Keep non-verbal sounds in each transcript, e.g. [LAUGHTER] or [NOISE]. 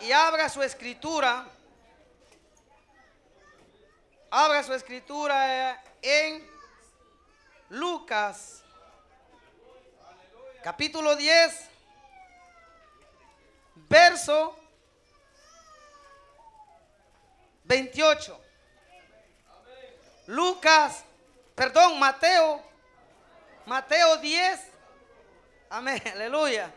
y abra su escritura. Abra su escritura eh, en Lucas, capítulo 10, verso 28. Lucas, perdón, Mateo, Mateo 10, amén, [LAUGHS] aleluya.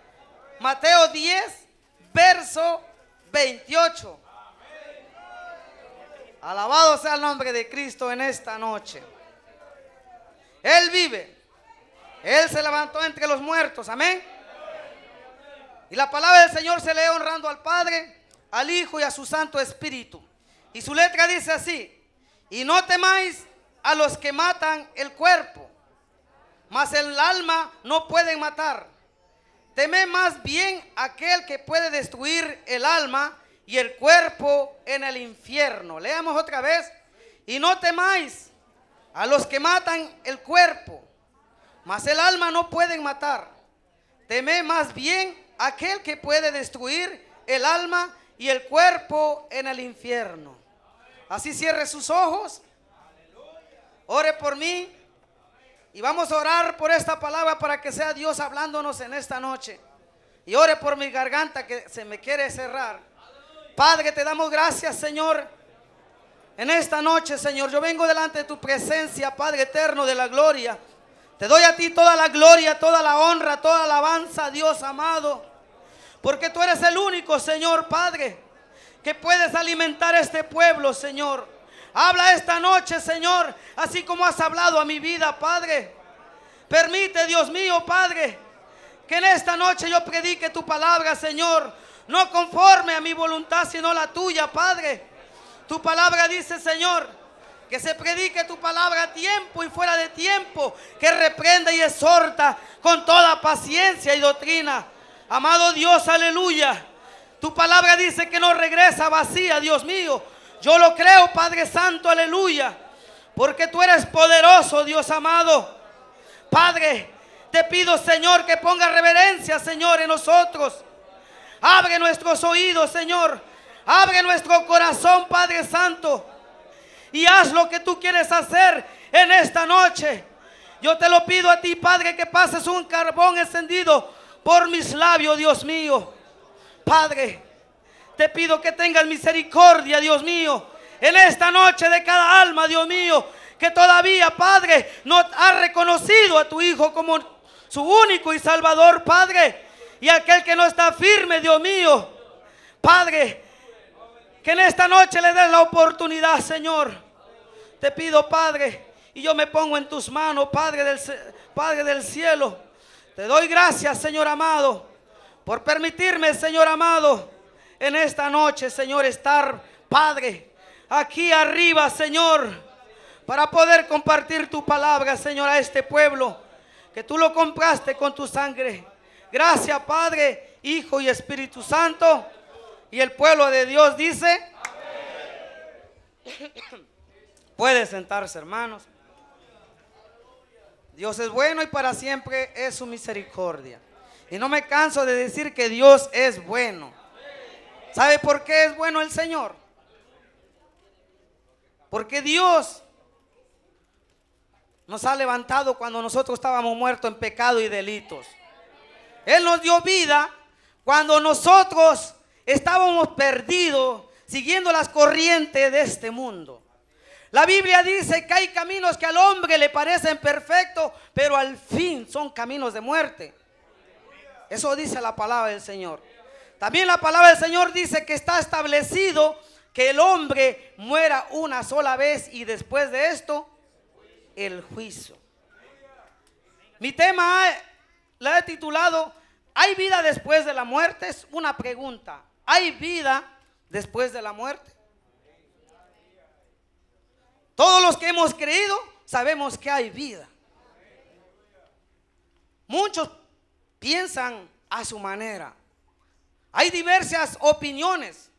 Mateo 10, verso 28. Alabado sea el nombre de Cristo en esta noche. Él vive. Él se levantó entre los muertos. Amén. Y la palabra del Señor se lee honrando al Padre, al Hijo y a su Santo Espíritu. Y su letra dice así. Y no temáis a los que matan el cuerpo, mas el alma no pueden matar. Teme más bien aquel que puede destruir el alma y el cuerpo en el infierno. Leamos otra vez. Y no temáis a los que matan el cuerpo, mas el alma no pueden matar. Teme más bien aquel que puede destruir el alma y el cuerpo en el infierno. Así cierre sus ojos. Ore por mí. Y vamos a orar por esta palabra para que sea Dios hablándonos en esta noche. Y ore por mi garganta que se me quiere cerrar. Padre, te damos gracias, Señor. En esta noche, Señor, yo vengo delante de tu presencia, Padre eterno de la gloria. Te doy a ti toda la gloria, toda la honra, toda la alabanza, Dios amado. Porque tú eres el único, Señor Padre, que puedes alimentar este pueblo, Señor. Habla esta noche, Señor, así como has hablado a mi vida, Padre. Permite, Dios mío, Padre, que en esta noche yo predique tu palabra, Señor, no conforme a mi voluntad, sino la tuya, Padre. Tu palabra dice, Señor, que se predique tu palabra a tiempo y fuera de tiempo, que reprenda y exhorta con toda paciencia y doctrina. Amado Dios, aleluya. Tu palabra dice que no regresa vacía, Dios mío, yo lo creo, Padre Santo, aleluya. Porque tú eres poderoso, Dios amado. Padre, te pido, Señor, que ponga reverencia, Señor, en nosotros. Abre nuestros oídos, Señor. Abre nuestro corazón, Padre Santo. Y haz lo que tú quieres hacer en esta noche. Yo te lo pido a ti, Padre, que pases un carbón encendido por mis labios, Dios mío. Padre. Te pido que tengas misericordia, Dios mío, en esta noche de cada alma, Dios mío, que todavía, Padre, no ha reconocido a tu Hijo como su único y salvador, Padre. Y aquel que no está firme, Dios mío, Padre, que en esta noche le des la oportunidad, Señor. Te pido, Padre, y yo me pongo en tus manos, Padre del, Padre del cielo. Te doy gracias, Señor amado, por permitirme, Señor amado en esta noche, Señor, estar, Padre, aquí arriba, Señor, para poder compartir tu palabra, Señor, a este pueblo, que tú lo compraste con tu sangre. Gracias, Padre, Hijo y Espíritu Santo. Y el pueblo de Dios dice, [COUGHS] puede sentarse, hermanos. Dios es bueno y para siempre es su misericordia. Y no me canso de decir que Dios es bueno. ¿Sabe por qué es bueno el Señor? Porque Dios nos ha levantado cuando nosotros estábamos muertos en pecado y delitos. Él nos dio vida cuando nosotros estábamos perdidos siguiendo las corrientes de este mundo. La Biblia dice que hay caminos que al hombre le parecen perfectos, pero al fin son caminos de muerte. Eso dice la palabra del Señor. También la palabra del Señor dice que está establecido que el hombre muera una sola vez y después de esto, el juicio. Mi tema la he titulado, ¿hay vida después de la muerte? Es una pregunta. ¿Hay vida después de la muerte? Todos los que hemos creído sabemos que hay vida. Muchos piensan a su manera. Hay diversas opiniones.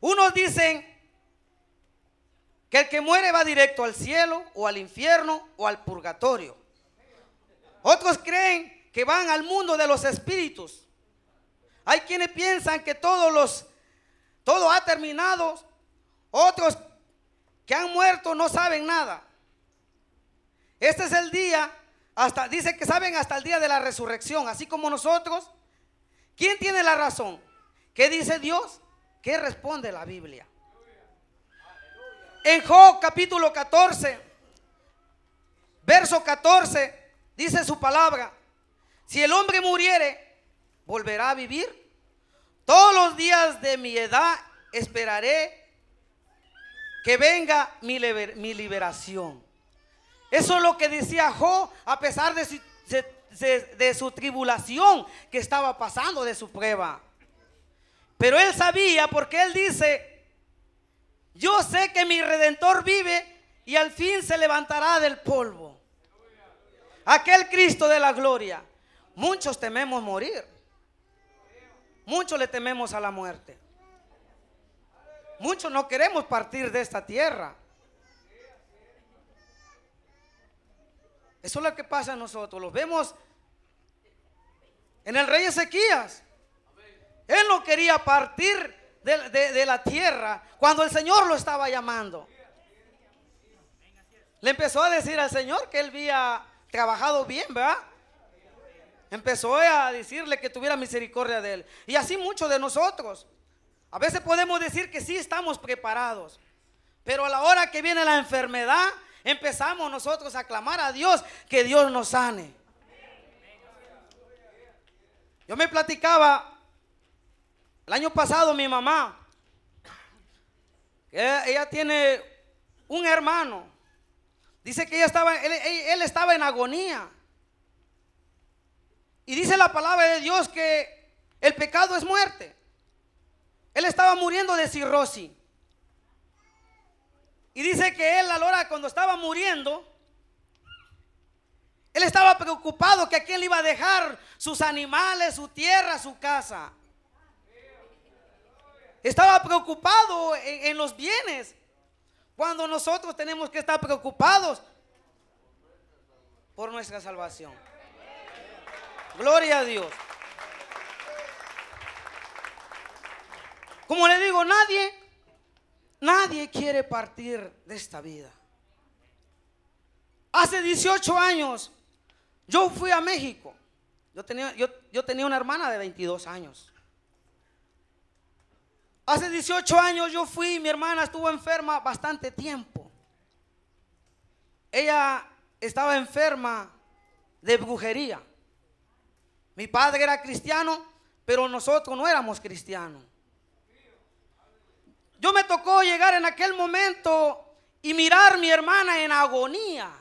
Unos dicen que el que muere va directo al cielo o al infierno o al purgatorio. Otros creen que van al mundo de los espíritus. Hay quienes piensan que todos los todo ha terminado. Otros que han muerto no saben nada. Este es el día hasta dice que saben hasta el día de la resurrección, así como nosotros ¿Quién tiene la razón? ¿Qué dice Dios? ¿Qué responde la Biblia? En Job capítulo 14, verso 14, dice su palabra, si el hombre muriere, volverá a vivir. Todos los días de mi edad esperaré que venga mi, liberación. Eso es lo que decía Jo, a pesar de su, de, su tribulación que estaba pasando, de su prueba. Pero él sabía porque él dice, yo sé que mi redentor vive y al fin se levantará del polvo. Aquel Cristo de la gloria. Muchos tememos morir. Muchos le tememos a la muerte. Muchos no queremos partir de esta tierra. Eso es lo que pasa a nosotros. Los vemos en el rey Ezequías. Él no quería partir de, la tierra cuando el Señor lo estaba llamando. Le empezó a decir al Señor que él había trabajado bien, ¿verdad? Empezó a decirle que tuviera misericordia de él. Y así muchos de nosotros. A veces podemos decir que sí estamos preparados. Pero a la hora que viene la enfermedad, empezamos nosotros a clamar a Dios que Dios nos sane. Yo me platicaba el año pasado mi mamá, ella tiene un hermano. Dice que ella estaba, él, estaba en agonía. Y dice la palabra de Dios que el pecado es muerte. Él estaba muriendo de cirrosis. Y dice que él a la hora cuando estaba muriendo, él estaba preocupado que a quién le iba a dejar sus animales, su tierra, su casa. Estaba preocupado en, los bienes. Cuando nosotros tenemos que estar preocupados por nuestra salvación. Gloria a Dios. Como le digo, nadie, nadie quiere partir de esta vida. Hace 18 años yo fui a México. Yo tenía, yo, tenía una hermana de 22 años. Hace 18 años yo fui, mi hermana estuvo enferma bastante tiempo. Ella estaba enferma de brujería. Mi padre era cristiano, pero nosotros no éramos cristianos. Yo me tocó llegar en aquel momento y mirar a mi hermana en agonía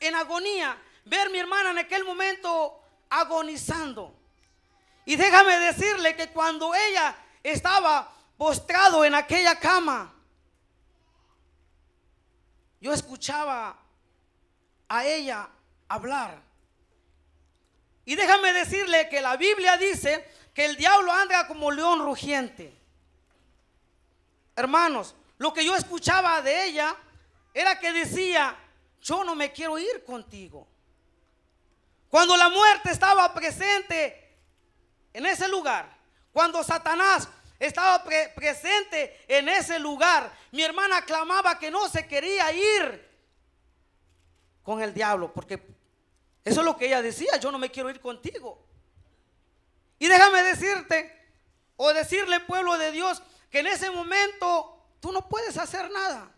en agonía, ver a mi hermana en aquel momento agonizando. Y déjame decirle que cuando ella estaba postrado en aquella cama, yo escuchaba a ella hablar. Y déjame decirle que la Biblia dice que el diablo anda como león rugiente. Hermanos, lo que yo escuchaba de ella era que decía, yo no me quiero ir contigo. Cuando la muerte estaba presente en ese lugar, cuando Satanás estaba presente en ese lugar, mi hermana clamaba que no se quería ir con el diablo, porque eso es lo que ella decía, yo no me quiero ir contigo. Y déjame decirte, o decirle pueblo de Dios, que en ese momento tú no puedes hacer nada.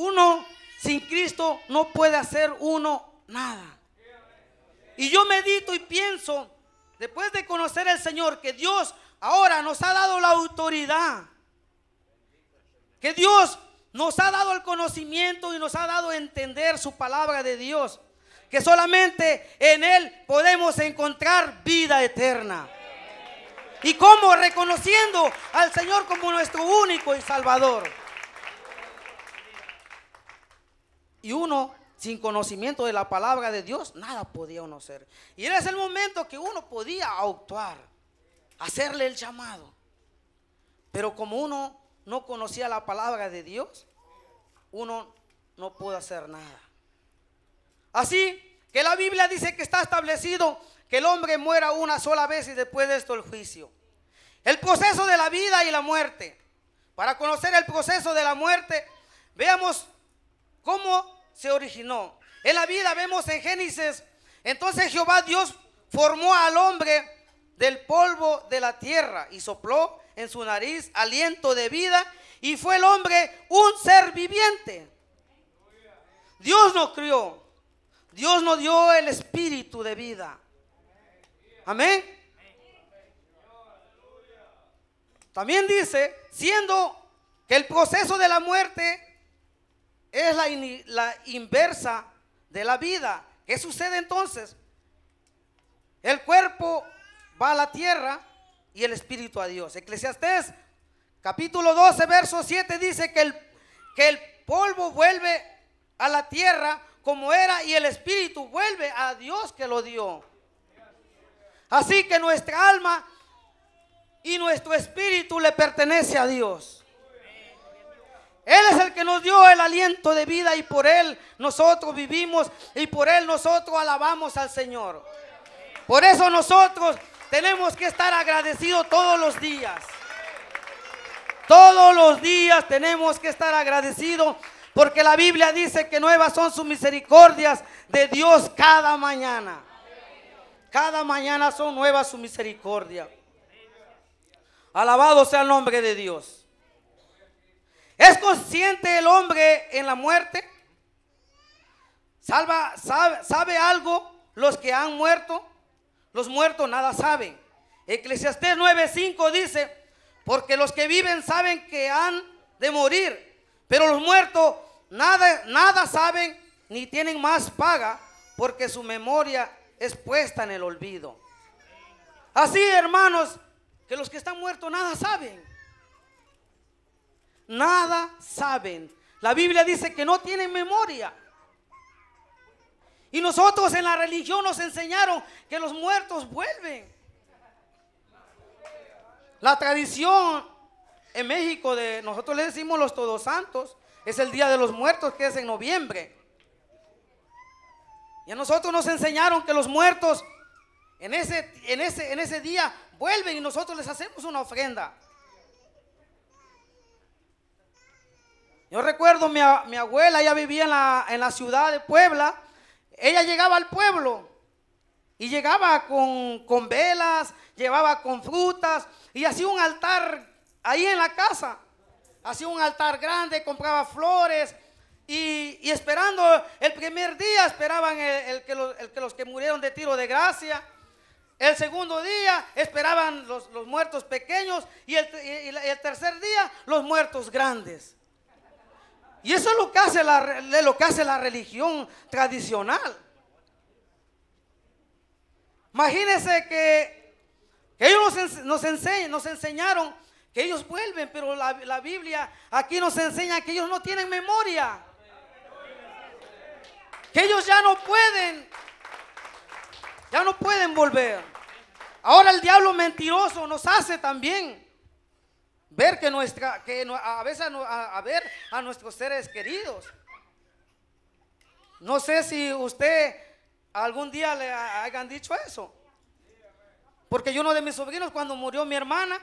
Uno sin Cristo no puede hacer uno nada. Y yo medito y pienso, después de conocer al Señor, que Dios ahora nos ha dado la autoridad. Que Dios nos ha dado el conocimiento y nos ha dado entender su palabra de Dios. Que solamente en Él podemos encontrar vida eterna. ¿Y como Reconociendo al Señor como nuestro único y salvador. Y uno, sin conocimiento de la palabra de Dios, nada podía uno hacer. Y era el momento que uno podía actuar, hacerle el llamado. Pero como uno no conocía la palabra de Dios, uno no pudo hacer nada. Así que la Biblia dice que está establecido que el hombre muera una sola vez y después de esto el juicio. El proceso de la vida y la muerte. Para conocer el proceso de la muerte, veamos ¿Cómo se originó? En la vida vemos en Génesis, entonces Jehová Dios formó al hombre del polvo de la tierra y sopló en su nariz aliento de vida y fue el hombre un ser viviente. Dios nos crió, Dios nos dio el espíritu de vida. Amén. También dice, siendo que el proceso de la muerte es la, inversa de la vida. ¿Qué sucede entonces? El cuerpo va a la tierra y el espíritu a Dios. Eclesiastés capítulo 12, verso 7 dice que el, que el polvo vuelve a la tierra como era y el espíritu vuelve a Dios que lo dio. Así que nuestra alma y nuestro espíritu le pertenece a Dios. Él es el que nos dio el aliento de vida y por Él nosotros vivimos y por Él nosotros alabamos al Señor. Por eso nosotros tenemos que estar agradecidos todos los días. Todos los días tenemos que estar agradecidos porque la Biblia dice que nuevas son sus misericordias de Dios cada mañana. Cada mañana son nuevas su misericordia. Alabado sea el nombre de Dios. ¿Es consciente el hombre en la muerte? sabe, sabe, algo los que han muerto? Los muertos nada saben. Eclesiastés 9:5 dice, porque los que viven saben que han de morir, pero los muertos nada, nada saben ni tienen más paga, porque su memoria es puesta en el olvido. Así, hermanos, que los que están muertos nada saben nada saben. La Biblia dice que no tienen memoria. Y nosotros en la religión nos enseñaron que los muertos vuelven. La tradición en México de nosotros le decimos los todos santos, es el Día de los Muertos que es en noviembre. Y a nosotros nos enseñaron que los muertos en ese, en ese, en ese día vuelven y nosotros les hacemos una ofrenda. Yo recuerdo mi, mi abuela, ella vivía en la, en la ciudad de Puebla. Ella llegaba al pueblo y llegaba con, velas, llevaba con frutas y hacía un altar ahí en la casa. Hacía un altar grande, compraba flores y, esperando el primer día esperaban el, que los, que murieron de tiro de gracia. El segundo día esperaban los, muertos pequeños y el, y el tercer día los muertos grandes. Y eso es lo que hace la, lo que hace la religión tradicional. Imagínense que, ellos nos, enseñan, nos enseñaron que ellos vuelven, pero la, la, Biblia aquí nos enseña que ellos no tienen memoria. Que ellos ya no pueden, ya no pueden volver. Ahora el diablo mentiroso nos hace también ver que nuestra, que a veces a, ver a nuestros seres queridos. No sé si usted algún día le hayan dicho eso. Porque yo uno de mis sobrinos, cuando murió mi hermana,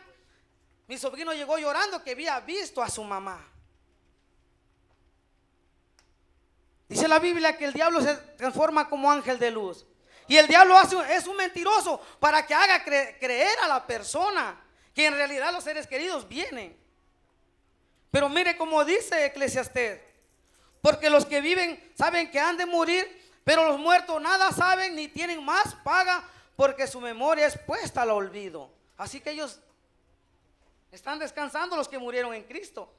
mi sobrino llegó llorando que había visto a su mamá. Dice la Biblia que el diablo se transforma como ángel de luz. Y el diablo es un mentiroso para que haga creer a la persona que en realidad los seres queridos vienen. Pero mire cómo dice Eclesiastés, porque los que viven saben que han de morir, pero los muertos nada saben ni tienen más paga porque su memoria es puesta al olvido. Así que ellos están descansando los que murieron en Cristo.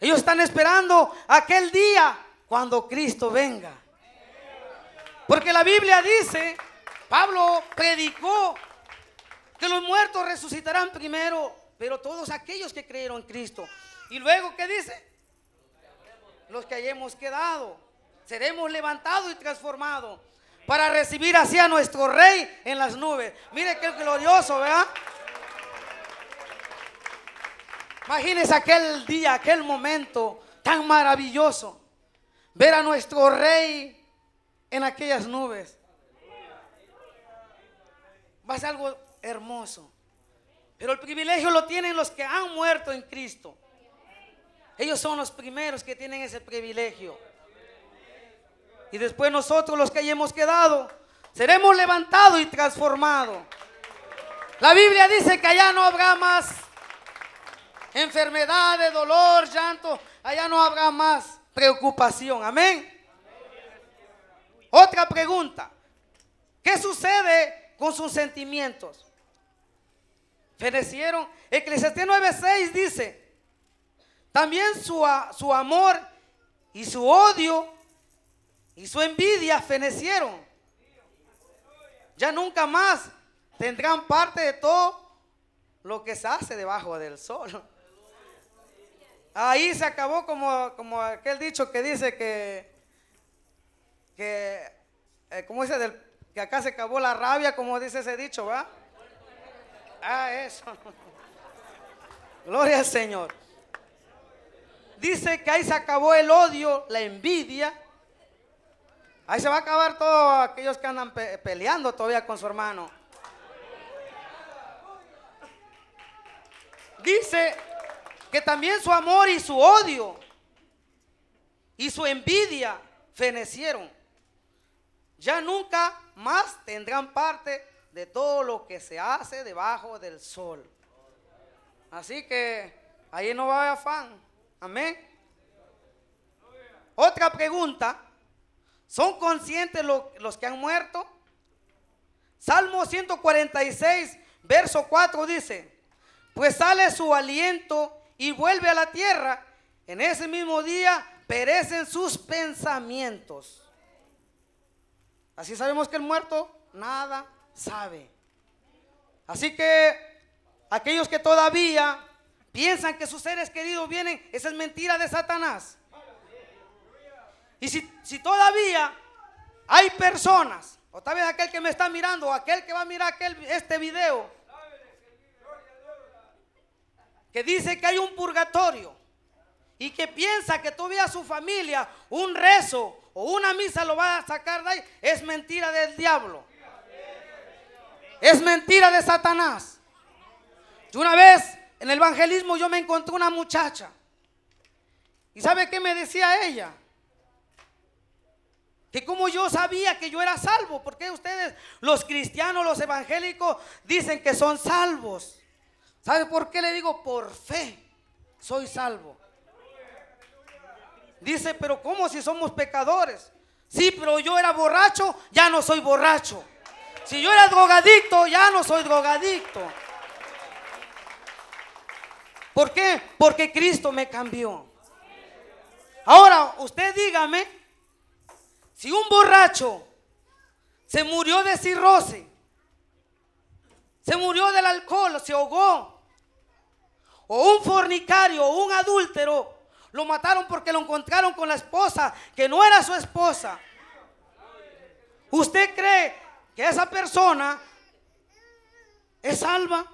Ellos están esperando aquel día cuando Cristo venga. Porque la Biblia dice, Pablo predicó que los muertos resucitarán primero, pero todos aquellos que creyeron en Cristo. Y luego, ¿qué dice? Los que hayamos quedado, seremos levantados y transformados para recibir así a nuestro Rey en las nubes. Mire qué glorioso, ¿verdad? Imagínense aquel día, aquel momento tan maravilloso, ver a nuestro Rey en aquellas nubes. Va a ser algo hermoso. Pero el privilegio lo tienen los que han muerto en Cristo. Ellos son los primeros que tienen ese privilegio. Y después nosotros los que hayamos quedado, seremos levantados y transformados. La Biblia dice que allá no habrá más enfermedades, dolor, llanto. Allá no habrá más preocupación. Amén. Otra pregunta. ¿Qué sucede con sus sentimientos? Fenecieron. Eclesiastés 9:6 dice, también su, su amor y su odio y su envidia fenecieron. Ya nunca más tendrán parte de todo lo que se hace debajo del sol. Ahí se acabó como, como aquel dicho que dice que, eh, como dice? que acá se acabó la rabia, como dice ese dicho, ¿verdad? Ah, eso. [LAUGHS] Gloria al Señor. Dice que ahí se acabó el odio, la envidia. Ahí se va a acabar Todos aquellos que andan peleando todavía con su hermano. Dice que también su amor y su odio y su envidia fenecieron. Ya nunca más tendrán parte de todo lo que se hace debajo del sol. Así que ahí no va a haber afán. Amén. Otra pregunta. ¿Son conscientes los que han muerto? Salmo 146, verso 4 dice, pues sale su aliento y vuelve a la tierra. En ese mismo día perecen sus pensamientos. Así sabemos que el muerto nada sabe. Así que aquellos que todavía piensan que sus seres queridos vienen, esa es mentira de Satanás. Y si, todavía hay personas, o tal vez aquel que me está mirando, o aquel que va a mirar aquel, este video, que dice que hay un purgatorio y que piensa que todavía su familia, un rezo o una misa lo va a sacar de ahí, es mentira del diablo. Es mentira de Satanás. Yo una vez en el evangelismo yo me encontré una muchacha. ¿Y sabe qué me decía ella? Que como yo sabía que yo era salvo, porque ustedes, los cristianos, los evangélicos, dicen que son salvos. ¿Sabe por qué le digo? Por fe soy salvo. Dice, pero ¿cómo si somos pecadores? Sí, pero yo era borracho, ya no soy borracho. Si yo era drogadicto, ya no soy drogadicto. ¿Por qué? Porque Cristo me cambió. Ahora, usted dígame, si un borracho se murió de cirrosis, se murió del alcohol, se ahogó, o un fornicario, un adúltero, lo mataron porque lo encontraron con la esposa, que no era su esposa. ¿Usted cree que esa persona es salva.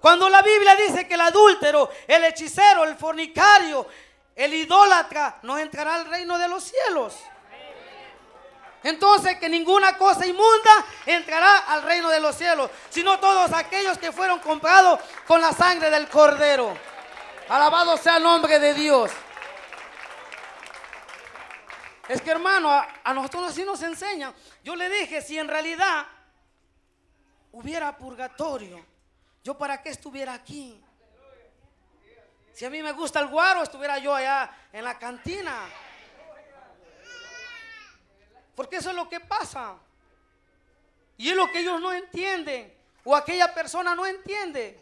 Cuando la Biblia dice que el adúltero, el hechicero, el fornicario, el idólatra no entrará al reino de los cielos. Entonces que ninguna cosa inmunda entrará al reino de los cielos, sino todos aquellos que fueron comprados con la sangre del cordero. Alabado sea el nombre de Dios. Es que hermano, a, nosotros así nos enseñan. Yo le dije, si en realidad hubiera purgatorio, ¿yo para qué estuviera aquí? Si a mí me gusta el guaro, estuviera yo allá en la cantina. Porque eso es lo que pasa. Y es lo que ellos no entienden. O aquella persona no entiende.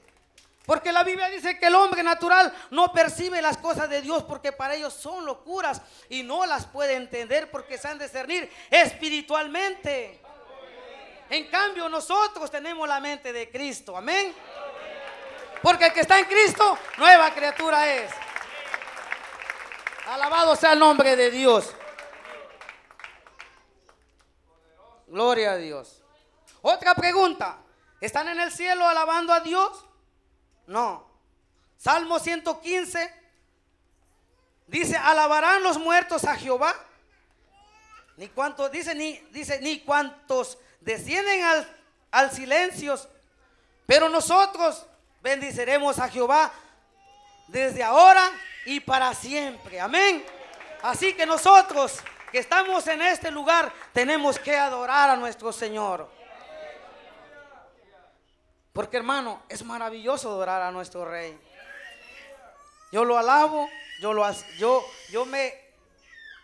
Porque la Biblia dice que el hombre natural no percibe las cosas de Dios porque para ellos son locuras y no las puede entender porque se han de discernir espiritualmente. En cambio, nosotros tenemos la mente de Cristo. Amén. Porque el que está en Cristo, nueva criatura es. Alabado sea el nombre de Dios. Gloria a Dios. Otra pregunta. ¿Están en el cielo alabando a Dios? No. Salmo 115 dice, alabarán los muertos a Jehová. Ni cuántos dice, ni, dice, ni cuantos descienden al, al silencio. Pero nosotros bendiceremos a Jehová desde ahora y para siempre. Amén. Así que nosotros que estamos en este lugar tenemos que adorar a nuestro Señor. Porque hermano, es maravilloso adorar a nuestro rey. Yo lo alabo, yo, lo, yo, yo me,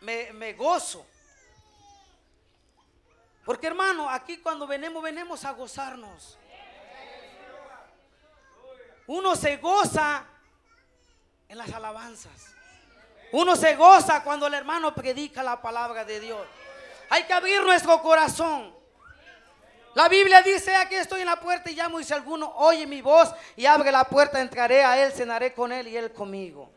me, me gozo. Porque hermano, aquí cuando venimos, venimos a gozarnos. Uno se goza en las alabanzas. Uno se goza cuando el hermano predica la palabra de Dios. Hay que abrir nuestro corazón. La Biblia dice, aquí ah, estoy en la puerta y llamo y si alguno oye mi voz y abre la puerta, entraré a él, cenaré con él y él conmigo.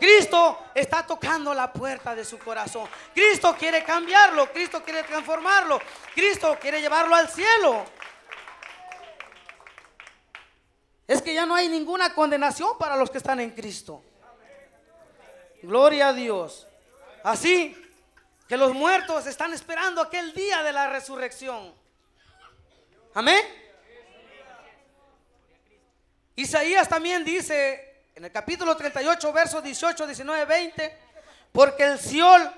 Cristo está tocando la puerta de su corazón. Cristo quiere cambiarlo, Cristo quiere transformarlo, Cristo quiere llevarlo al cielo. Es que ya no hay ninguna condenación para los que están en Cristo. Gloria a Dios. Así que los muertos están esperando aquel día de la resurrección. Amén. Isaías también dice en el capítulo 38, versos 18, 19, 20, porque el sol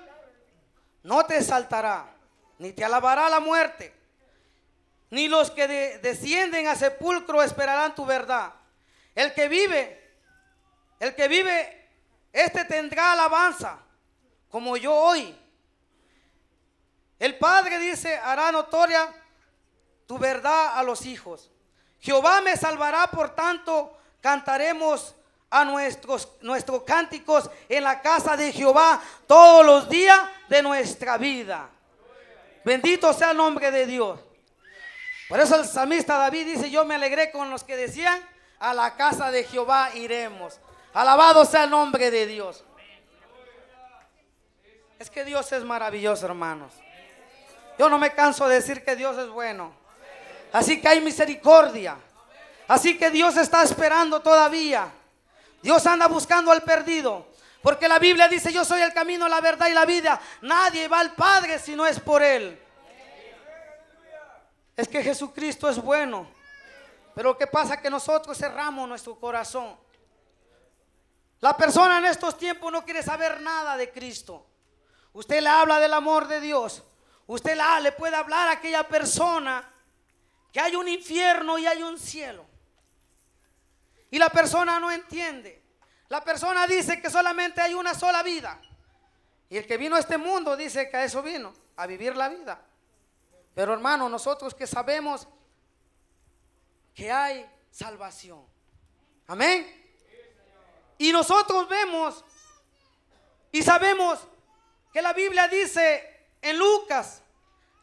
no te saltará ni te alabará la muerte, ni los que descienden a sepulcro esperarán tu verdad. El que vive, el que vive, este tendrá alabanza, como yo hoy. El Padre dice, hará notoria tu verdad a los hijos. Jehová me salvará, por tanto, cantaremos a nuestros, nuestros cánticos en la casa de Jehová todos los días de nuestra vida. Bendito sea el nombre de Dios. Por eso el salmista David dice, yo me alegré con los que decían, a la casa de Jehová iremos. Alabado sea el nombre de Dios. Es que Dios es maravilloso, hermanos. Yo no me canso de decir que Dios es bueno. Así que hay misericordia. Así que Dios está esperando todavía. Dios anda buscando al perdido. Porque la Biblia dice, yo soy el camino, la verdad y la vida. Nadie va al Padre si no es por Él. Es que Jesucristo es bueno. Pero ¿qué pasa? Que nosotros cerramos nuestro corazón. La persona en estos tiempos no quiere saber nada de Cristo. Usted le habla del amor de Dios. Usted le, ah, le puede hablar a aquella persona que hay un infierno y hay un cielo. Y la persona no entiende. La persona dice que solamente hay una sola vida. Y el que vino a este mundo dice que a eso vino, a vivir la vida. Pero hermano, nosotros que sabemos que hay salvación. Amén. Y nosotros vemos y sabemos que la Biblia dice en Lucas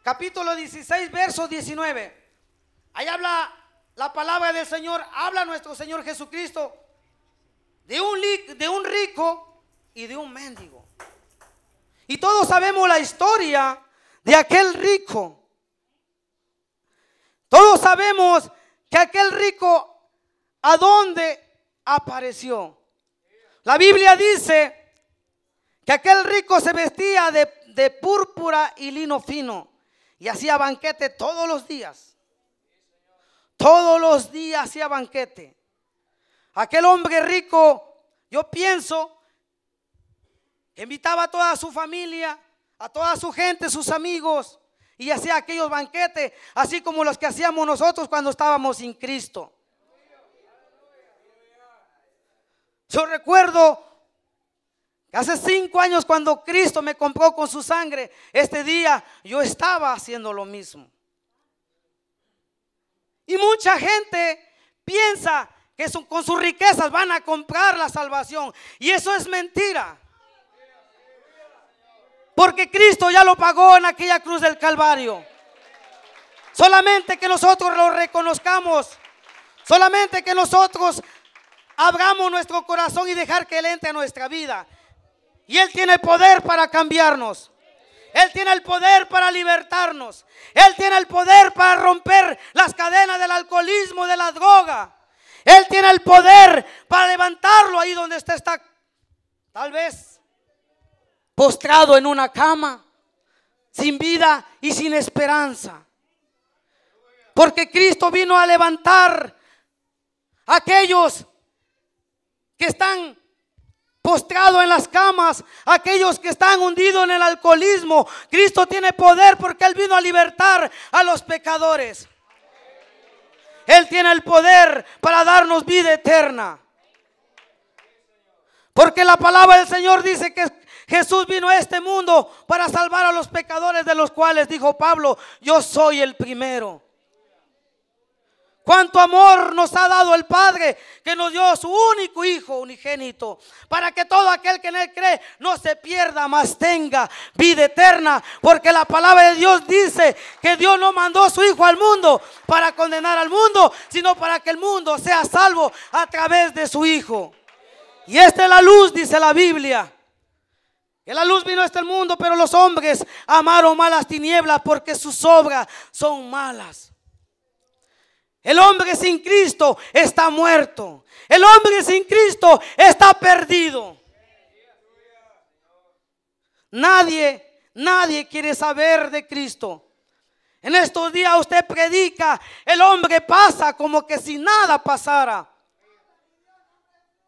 capítulo 16, verso 19. Ahí habla la palabra del Señor, habla nuestro Señor Jesucristo de un, rico y de un mendigo. Y todos sabemos la historia de aquel rico. Todos sabemos que aquel rico a dónde apareció. La Biblia dice que aquel rico se vestía de, de púrpura y lino fino y hacía banquete todos los días. Todos los días hacía banquete. Aquel hombre rico, yo pienso, invitaba a toda su familia, a toda su gente, sus amigos, y hacía aquellos banquetes, así como los que hacíamos nosotros cuando estábamos sin Cristo. Yo recuerdo que hace cinco años cuando Cristo me compró con su sangre, este día yo estaba haciendo lo mismo. Y mucha gente piensa que con sus riquezas van a comprar la salvación. Y eso es mentira. Porque Cristo ya lo pagó en aquella cruz del Calvario. Solamente que nosotros lo reconozcamos. Solamente que nosotros abramos nuestro corazón y dejar que Él entre a nuestra vida. Y Él tiene poder para cambiarnos. Él tiene el poder para libertarnos. Él tiene el poder para romper las cadenas del alcoholismo, de la droga. Él tiene el poder para levantarlo ahí donde está, tal vez postrado en una cama, sin vida y sin esperanza. Porque Cristo vino a levantar a aquellos que están postrado en las camas, aquellos que están hundidos en el alcoholismo. Cristo tiene poder porque Él vino a libertar a los pecadores. Él tiene el poder para darnos vida eterna. Porque la palabra del Señor dice que Jesús vino a este mundo para salvar a los pecadores de los cuales dijo Pablo, yo soy el primero. Cuánto amor nos ha dado el Padre que nos dio su único Hijo unigénito, para que todo aquel que en Él cree no se pierda, mas tenga vida eterna. Porque la palabra de Dios dice que Dios no mandó a su Hijo al mundo para condenar al mundo, sino para que el mundo sea salvo a través de su Hijo. Y esta es la luz, dice la Biblia. Que la luz vino hasta el este mundo, pero los hombres amaron malas tinieblas porque sus obras son malas. El hombre sin Cristo está muerto. El hombre sin Cristo está perdido. Nadie, nadie quiere saber de Cristo. En estos días usted predica, el hombre pasa como que si nada pasara.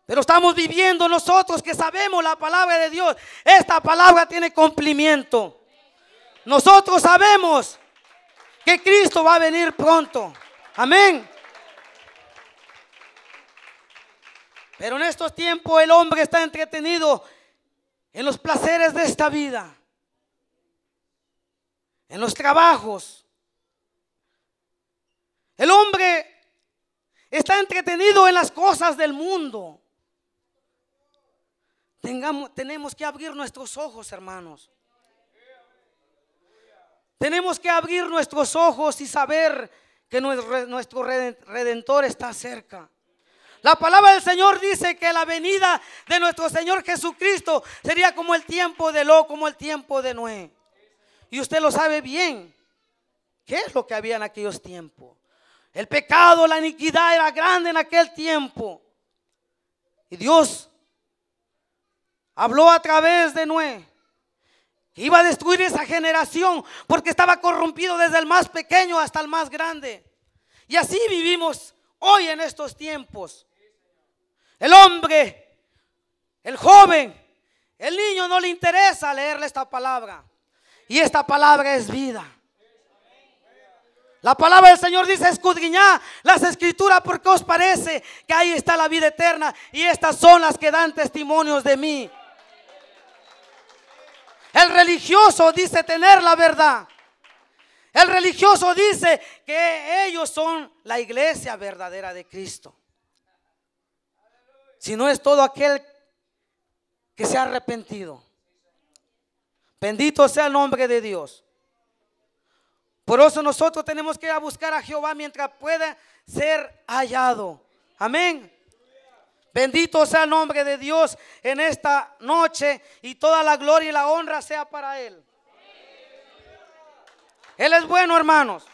Pero estamos viviendo nosotros que sabemos la palabra de Dios. Esta palabra tiene cumplimiento. Nosotros sabemos que Cristo va a venir pronto. Amén. Pero en estos tiempos el hombre está entretenido en los placeres de esta vida, en los trabajos. El hombre está entretenido en las cosas del mundo. tenemos que abrir nuestros ojos, hermanos. Tenemos que abrir nuestros ojos y saber que nuestro redentor está cerca. La palabra del Señor dice que la venida de nuestro Señor Jesucristo sería como el tiempo de Lo, como el tiempo de Noé. Y usted lo sabe bien. ¿Qué es lo que había en aquellos tiempos? El pecado, la iniquidad era grande en aquel tiempo. Y Dios habló a través de Noé iba a destruir esa generación porque estaba corrompido desde el más pequeño hasta el más grande. Y así vivimos hoy en estos tiempos. El hombre, el joven, el niño no le interesa leerle esta palabra. Y esta palabra es vida. La palabra del Señor dice, escudriñá las escrituras porque os parece que ahí está la vida eterna y estas son las que dan testimonios de mí. El religioso dice tener la verdad. El religioso dice que ellos son la iglesia verdadera de Cristo. Si no es todo aquel que se ha arrepentido. Bendito sea el nombre de Dios. Por eso nosotros tenemos que ir a buscar a Jehová mientras pueda ser hallado. Amén. Bendito sea el nombre de Dios en esta noche y toda la gloria y la honra sea para Él. Él es bueno, hermanos.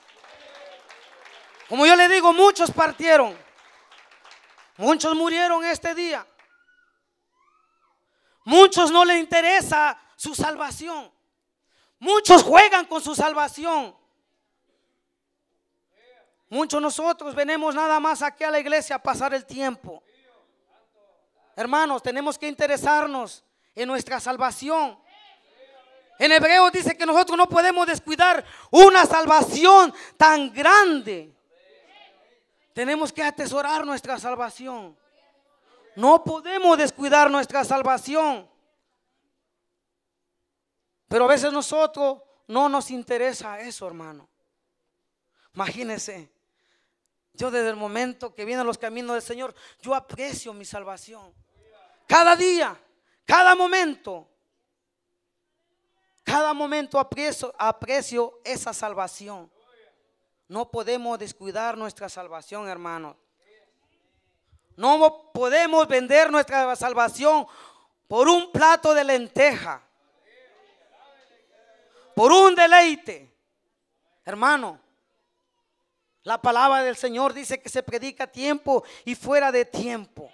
Como yo le digo, muchos partieron. Muchos murieron este día. Muchos no le interesa su salvación. Muchos juegan con su salvación. Muchos nosotros venimos nada más aquí a la iglesia a pasar el tiempo. Hermanos, tenemos que interesarnos en nuestra salvación. En hebreo dice que nosotros no podemos descuidar una salvación tan grande. Tenemos que atesorar nuestra salvación. No podemos descuidar nuestra salvación. Pero a veces nosotros no nos interesa eso, hermano. Imagínense yo desde el momento que vienen los caminos del Señor, yo aprecio mi salvación. Cada día, cada momento. Cada momento aprecio, aprecio esa salvación. No podemos descuidar nuestra salvación, hermanos. No podemos vender nuestra salvación por un plato de lenteja, por un deleite. Hermano, la palabra del Señor dice que se predica tiempo y fuera de tiempo.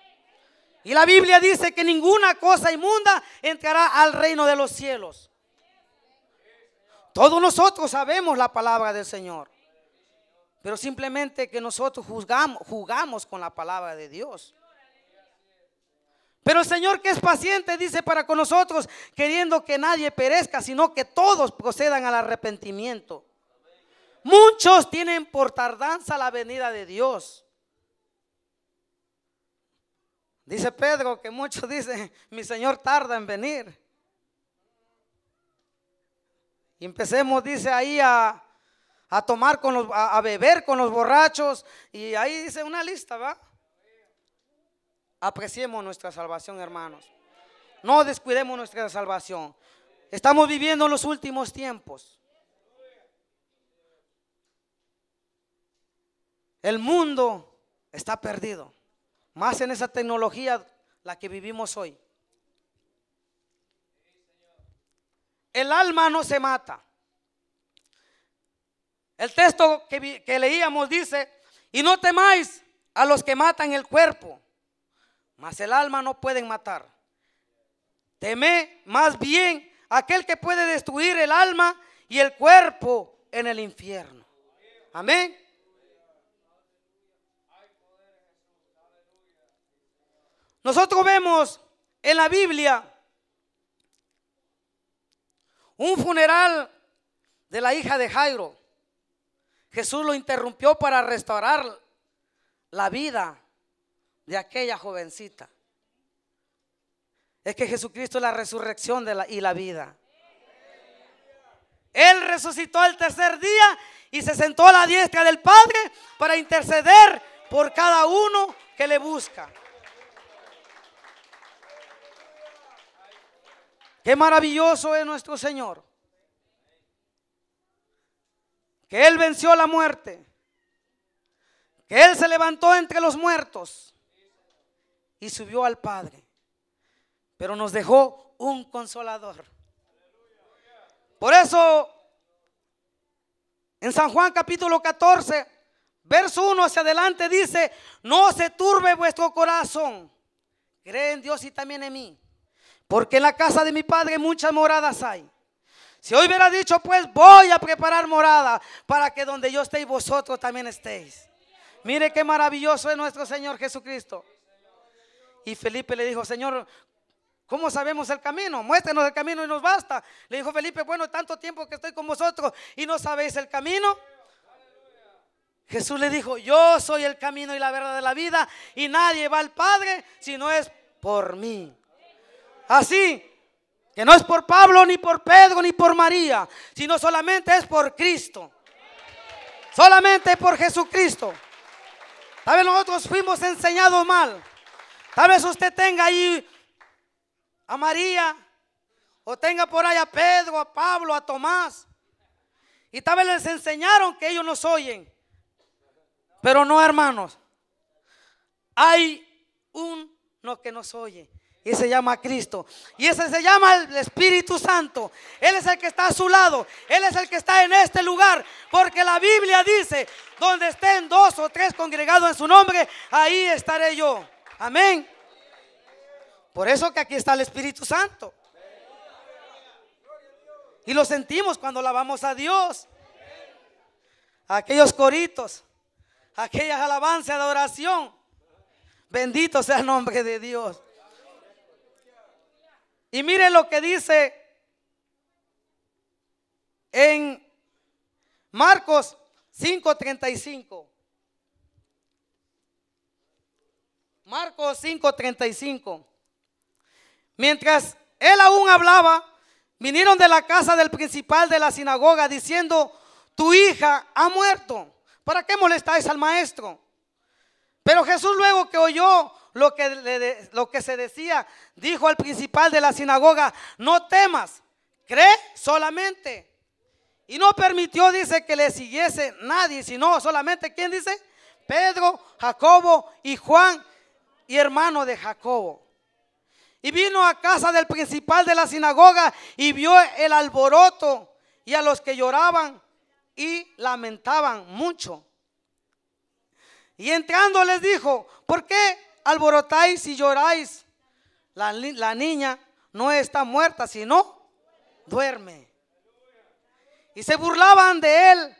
Y la Biblia dice que ninguna cosa inmunda entrará al reino de los cielos. Todos nosotros sabemos la palabra del Señor. Pero simplemente que nosotros jugamos con la palabra de Dios. Pero el Señor que es paciente dice para con nosotros, queriendo que nadie perezca, sino que todos procedan al arrepentimiento. Muchos tienen por tardanza la venida de Dios. Dice Pedro que muchos [LAUGHS] dicen, mi Señor tarda en venir. empecemos, dice ahí, a, tomar con los, a, beber con los borrachos. Y ahí dice una lista, ¿va? Apreciemos nuestra salvación, hermanos. No descuidemos nuestra salvación. Estamos viviendo los últimos tiempos. El mundo está perdido. Más en esa tecnología la que vivimos hoy. El alma no se mata. El texto que, leíamos dice, y no temáis a los que matan el cuerpo, mas el alma no pueden matar. Temé más bien aquel que puede destruir el alma y el cuerpo en el infierno. Amén. Nosotros vemos en la Biblia un funeral de la hija de Jairo. Jesús lo interrumpió para restaurar la vida de aquella jovencita. Es que Jesucristo es la resurrección y la vida. Él resucitó al tercer día y se sentó a la diestra del Padre para interceder por cada uno que le busca. Qué maravilloso es nuestro Señor. Que Él venció la muerte. Que Él se levantó entre los muertos y subió al Padre. Pero nos dejó un consolador. Por eso, en San Juan capítulo 14, verso 1 hacia adelante dice, no se turbe vuestro corazón. Cree en Dios y también en mí porque en la casa de mi padre muchas moradas hay. Si hoy hubiera dicho, pues voy a preparar morada para que donde yo esté vosotros también estéis. Mire qué maravilloso es nuestro Señor Jesucristo. Y Felipe le dijo, Señor, ¿cómo sabemos el camino? Muéstrenos el camino y nos basta. Le dijo Felipe, bueno, tanto tiempo que estoy con vosotros y no sabéis el camino. Jesús le dijo, yo soy el camino y la verdad de la vida y nadie va al Padre si no es por mí. Así. Que no es por Pablo, ni por Pedro, ni por María, sino solamente es por Cristo. Solamente por Jesucristo. Tal vez nosotros fuimos enseñados mal. Tal vez usted tenga ahí a María, o tenga por ahí a Pedro, a Pablo, a Tomás. Y tal vez les enseñaron que ellos nos oyen. Pero no, hermanos. Hay uno que nos oye y se llama Cristo. Y ese se llama el Espíritu Santo. Él es el que está a su lado. Él es el que está en este lugar. Porque la Biblia dice, donde estén dos o tres congregados en su nombre, ahí estaré yo. Amén. Por eso que aquí está el Espíritu Santo. Y lo sentimos cuando alabamos a Dios. Aquellos coritos, aquellas alabanzas de oración. Bendito sea el nombre de Dios. Y mire lo que dice en Marcos 5:35. Marcos 5:35. Mientras él aún hablaba, vinieron de la casa del principal de la sinagoga diciendo, tu hija ha muerto. ¿Para qué molestáis al maestro? Pero Jesús luego que oyó lo que, lo que se decía. Dijo al principal de la sinagoga, no temas, cree solamente. Y no permitió, dice, que le siguiese nadie, sino solamente, ¿quién dice? Pedro, Jacobo y Juan y hermano de Jacobo. Y vino a casa del principal de la sinagoga y vio el alboroto y a los que lloraban y lamentaban mucho. Y entrando les dijo, ¿por qué alborotáis y lloráis. La, niña no está muerta, sino duerme. Y se burlaban de él.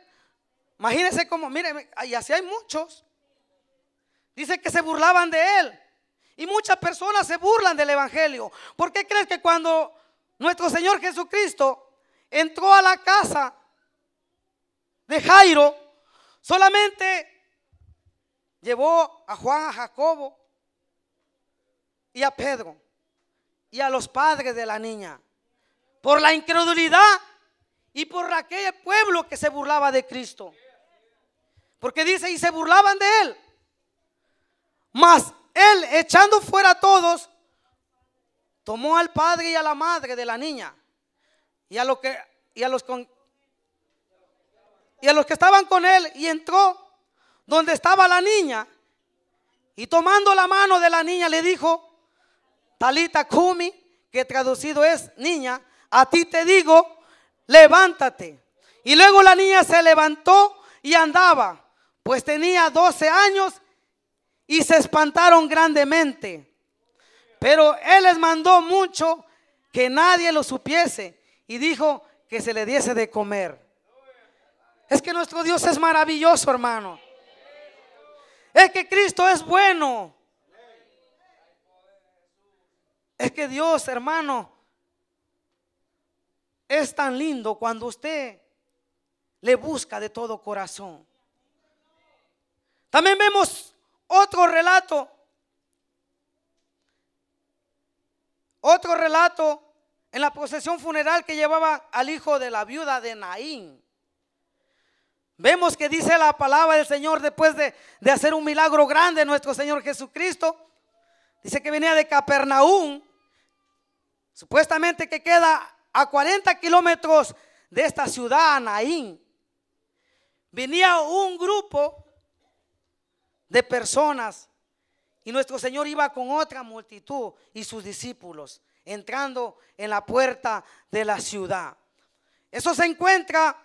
Imagínense cómo, miren, y así hay muchos. Dice que se burlaban de él. Y muchas personas se burlan del Evangelio. ¿Por qué crees que cuando nuestro Señor Jesucristo entró a la casa de Jairo, solamente llevó a Juan, a Jacobo y a Pedro y a los padres de la niña por la incredulidad y por aquel pueblo que se burlaba de Cristo. Porque dice, y se burlaban de él. Mas él, echando fuera a todos, tomó al padre y a la madre de la niña y a, lo que, a los y a los que estaban con él y entró donde estaba la niña y tomando la mano de la niña le dijo, Talita Kumi, que traducido es niña, a ti te digo, levántate. Y luego la niña se levantó y andaba, pues tenía 12 años y se espantaron grandemente. Pero él les mandó mucho que nadie lo supiese y dijo que se le diese de comer. Es que nuestro Dios es maravilloso, hermano. Es que Cristo es bueno. Es que Dios, hermano, es tan lindo cuando usted le busca de todo corazón. También vemos otro relato. Otro relato en la procesión funeral que llevaba al hijo de la viuda de Naín. Vemos que dice la palabra del Señor después de, de hacer un milagro grande nuestro Señor Jesucristo. Dice que venía de Capernaum supuestamente que queda a 40 kilómetros de esta ciudad, Anaín, venía un grupo de personas y nuestro Señor iba con otra multitud y sus discípulos entrando en la puerta de la ciudad. Eso se encuentra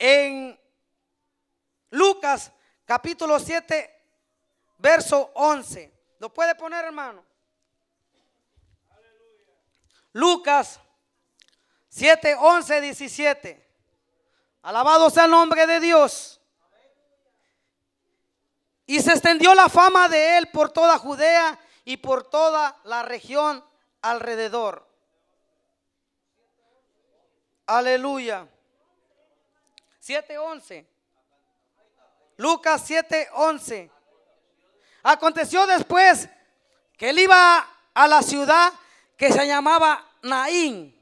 en Lucas capítulo 7, verso 11. ¿Lo puede poner, hermano? Lucas 7, 11, 17. Alabado sea el nombre de Dios. Y se extendió la fama de él por toda Judea y por toda la región alrededor. Aleluya. 7.11. Lucas 7.11. Aconteció después que él iba a la ciudad que se llamaba Naín.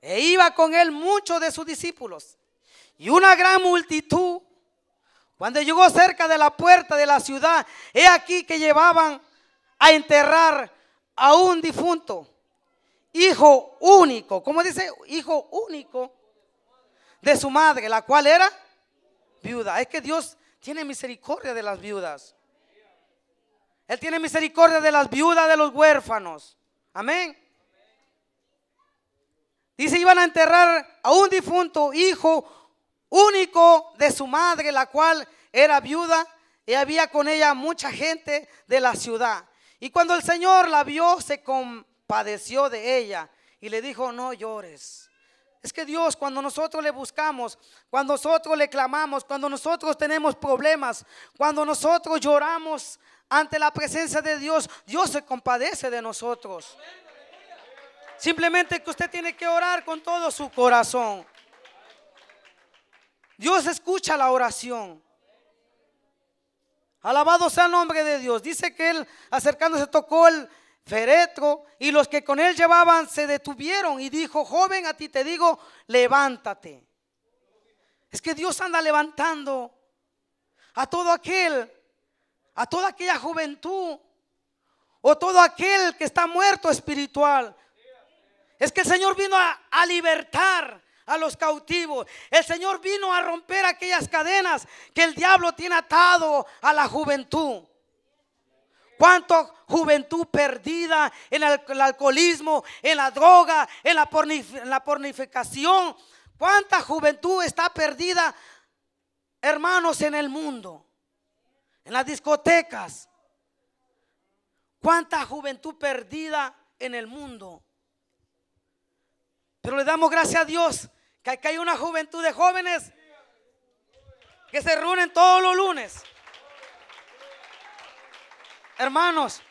E iba con él muchos de sus discípulos y una gran multitud. Cuando llegó cerca de la puerta de la ciudad, he aquí que llevaban a enterrar a un difunto, hijo único, como dice? Hijo único de su madre, la cual era viuda. Es que Dios tiene misericordia de las viudas. Él tiene misericordia de las viudas, de los huérfanos. Amén. Dice, iban a enterrar a un difunto hijo único de su madre, la cual era viuda y había con ella mucha gente de la ciudad. Y cuando el Señor la vio, se compadeció de ella y le dijo, no llores. Es que Dios, cuando nosotros le buscamos, cuando nosotros le clamamos, cuando nosotros tenemos problemas, cuando nosotros lloramos ante la presencia de Dios, Dios se compadece de nosotros. Simplemente que usted tiene que orar con todo su corazón. Dios escucha la oración. Alabado sea el nombre de Dios. Dice que él acercándose tocó el feretro y los que con él llevaban se detuvieron y dijo, joven, a ti te digo, levántate. Es que Dios anda levantando a todo aquel, a toda aquella juventud o todo aquel que está muerto espiritual es que el Señor vino a, libertar a los cautivos. El Señor vino a romper aquellas cadenas que el diablo tiene atado a la juventud. Cuánta juventud perdida en el, alcoholismo, en la droga, en la pornificación? ¿Cuánta juventud está perdida, hermanos, en el mundo? En las discotecas. ¿Cuánta juventud perdida en el mundo? Pero le damos gracias a Dios que hay una juventud de jóvenes que se reúnen todos los lunes. Hermanos,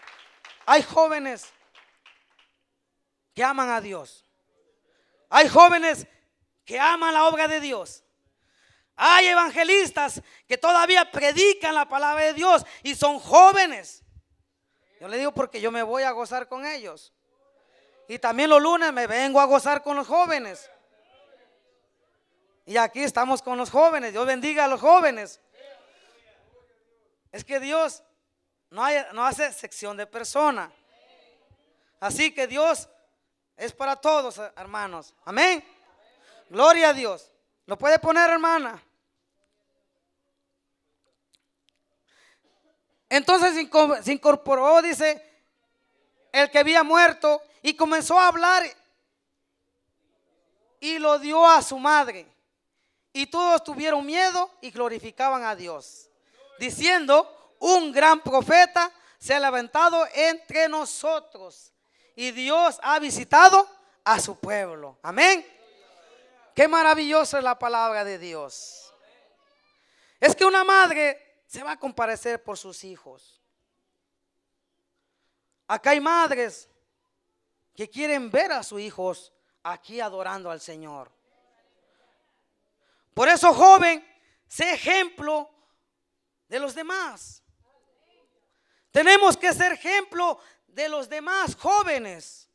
hay jóvenes que aman a Dios. Hay jóvenes que aman la obra de Dios. Hay evangelistas que todavía predican la palabra de Dios y son jóvenes. Yo le digo porque yo me voy a gozar con ellos. Y también los lunes me vengo a gozar con los jóvenes. Y aquí estamos con los jóvenes. Dios bendiga a los jóvenes. Es que Dios no, hace sección de persona. Así que Dios es para todos, hermanos. Amén. Gloria a Dios. ¿Lo puede poner, hermana? Entonces se incorporó, dice, el que había muerto y comenzó a hablar y lo dio a su madre. Y todos tuvieron miedo y glorificaban a Dios, diciendo, un gran profeta se ha levantado entre nosotros y Dios ha visitado a su pueblo. Amén. Qué maravillosa es la palabra de Dios. Es que una madre se va a comparecer por sus hijos. Acá hay madres que quieren ver a sus hijos aquí adorando al Señor. Por eso, joven, sé ejemplo de los demás. Tenemos que ser ejemplo de los demás jóvenes.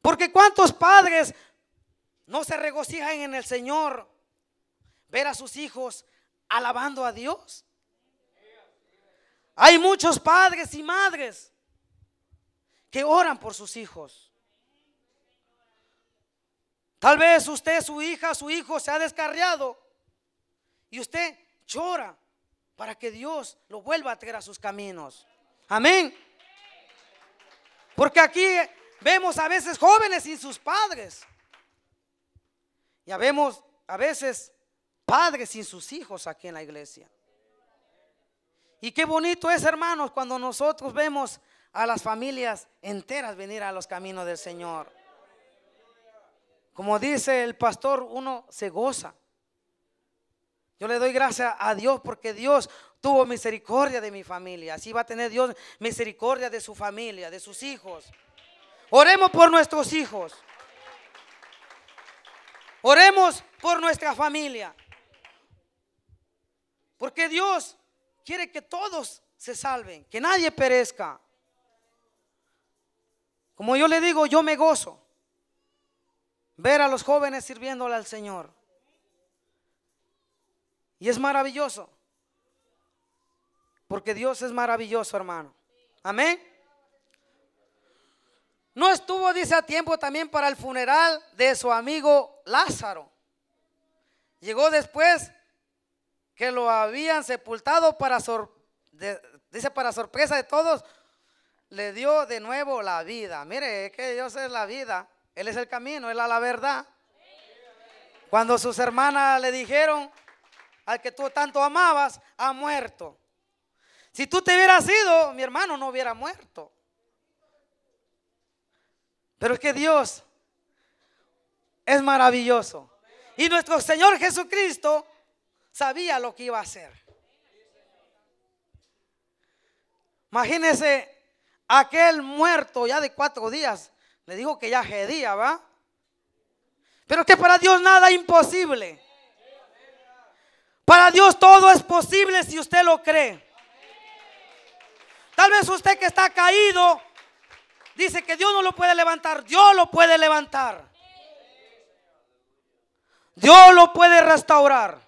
Porque cuántos padres no se regocijan en el Señor ver a sus hijos alabando a Dios. Hay muchos padres y madres que oran por sus hijos. Tal vez usted, su hija, su hijo se ha descarriado y usted llora para que Dios lo vuelva a traer a sus caminos. Amén. Porque aquí vemos a veces jóvenes sin sus padres. Ya vemos a veces padres sin sus hijos aquí en la iglesia. Y qué bonito es, hermanos, cuando nosotros vemos a las familias enteras venir a los caminos del Señor. Como dice el pastor, uno se goza. Yo le doy gracias a Dios porque Dios tuvo misericordia de mi familia. Así va a tener Dios misericordia de su familia, de sus hijos. Oremos por nuestros hijos. Oremos por nuestra familia. Porque Dios quiere que todos se salven, que nadie perezca. Como yo le digo, yo me gozo ver a los jóvenes sirviéndole al Señor. Y es maravilloso. Porque Dios es maravilloso, hermano. Amén. No estuvo, dice, a tiempo también para el funeral de su amigo Lázaro. Llegó después que lo habían sepultado para, para sorpresa de todos, le dio de nuevo la vida. Mire, que Dios es la vida, Él es el camino, Él es la verdad. Cuando sus hermanas le dijeron al que tú tanto amabas, ha muerto. Si tú te hubieras ido, mi hermano no hubiera muerto. Pero es que Dios es maravilloso. Y nuestro Señor Jesucristo sabía lo que iba a hacer. Imagínese Aquel muerto ya de cuatro días le dijo que ya jedía, ¿va? Pero que para Dios nada es imposible. Para Dios todo es posible si usted lo cree. Tal vez usted que está caído dice que Dios no lo puede levantar. Dios lo puede levantar. Dios lo puede restaurar.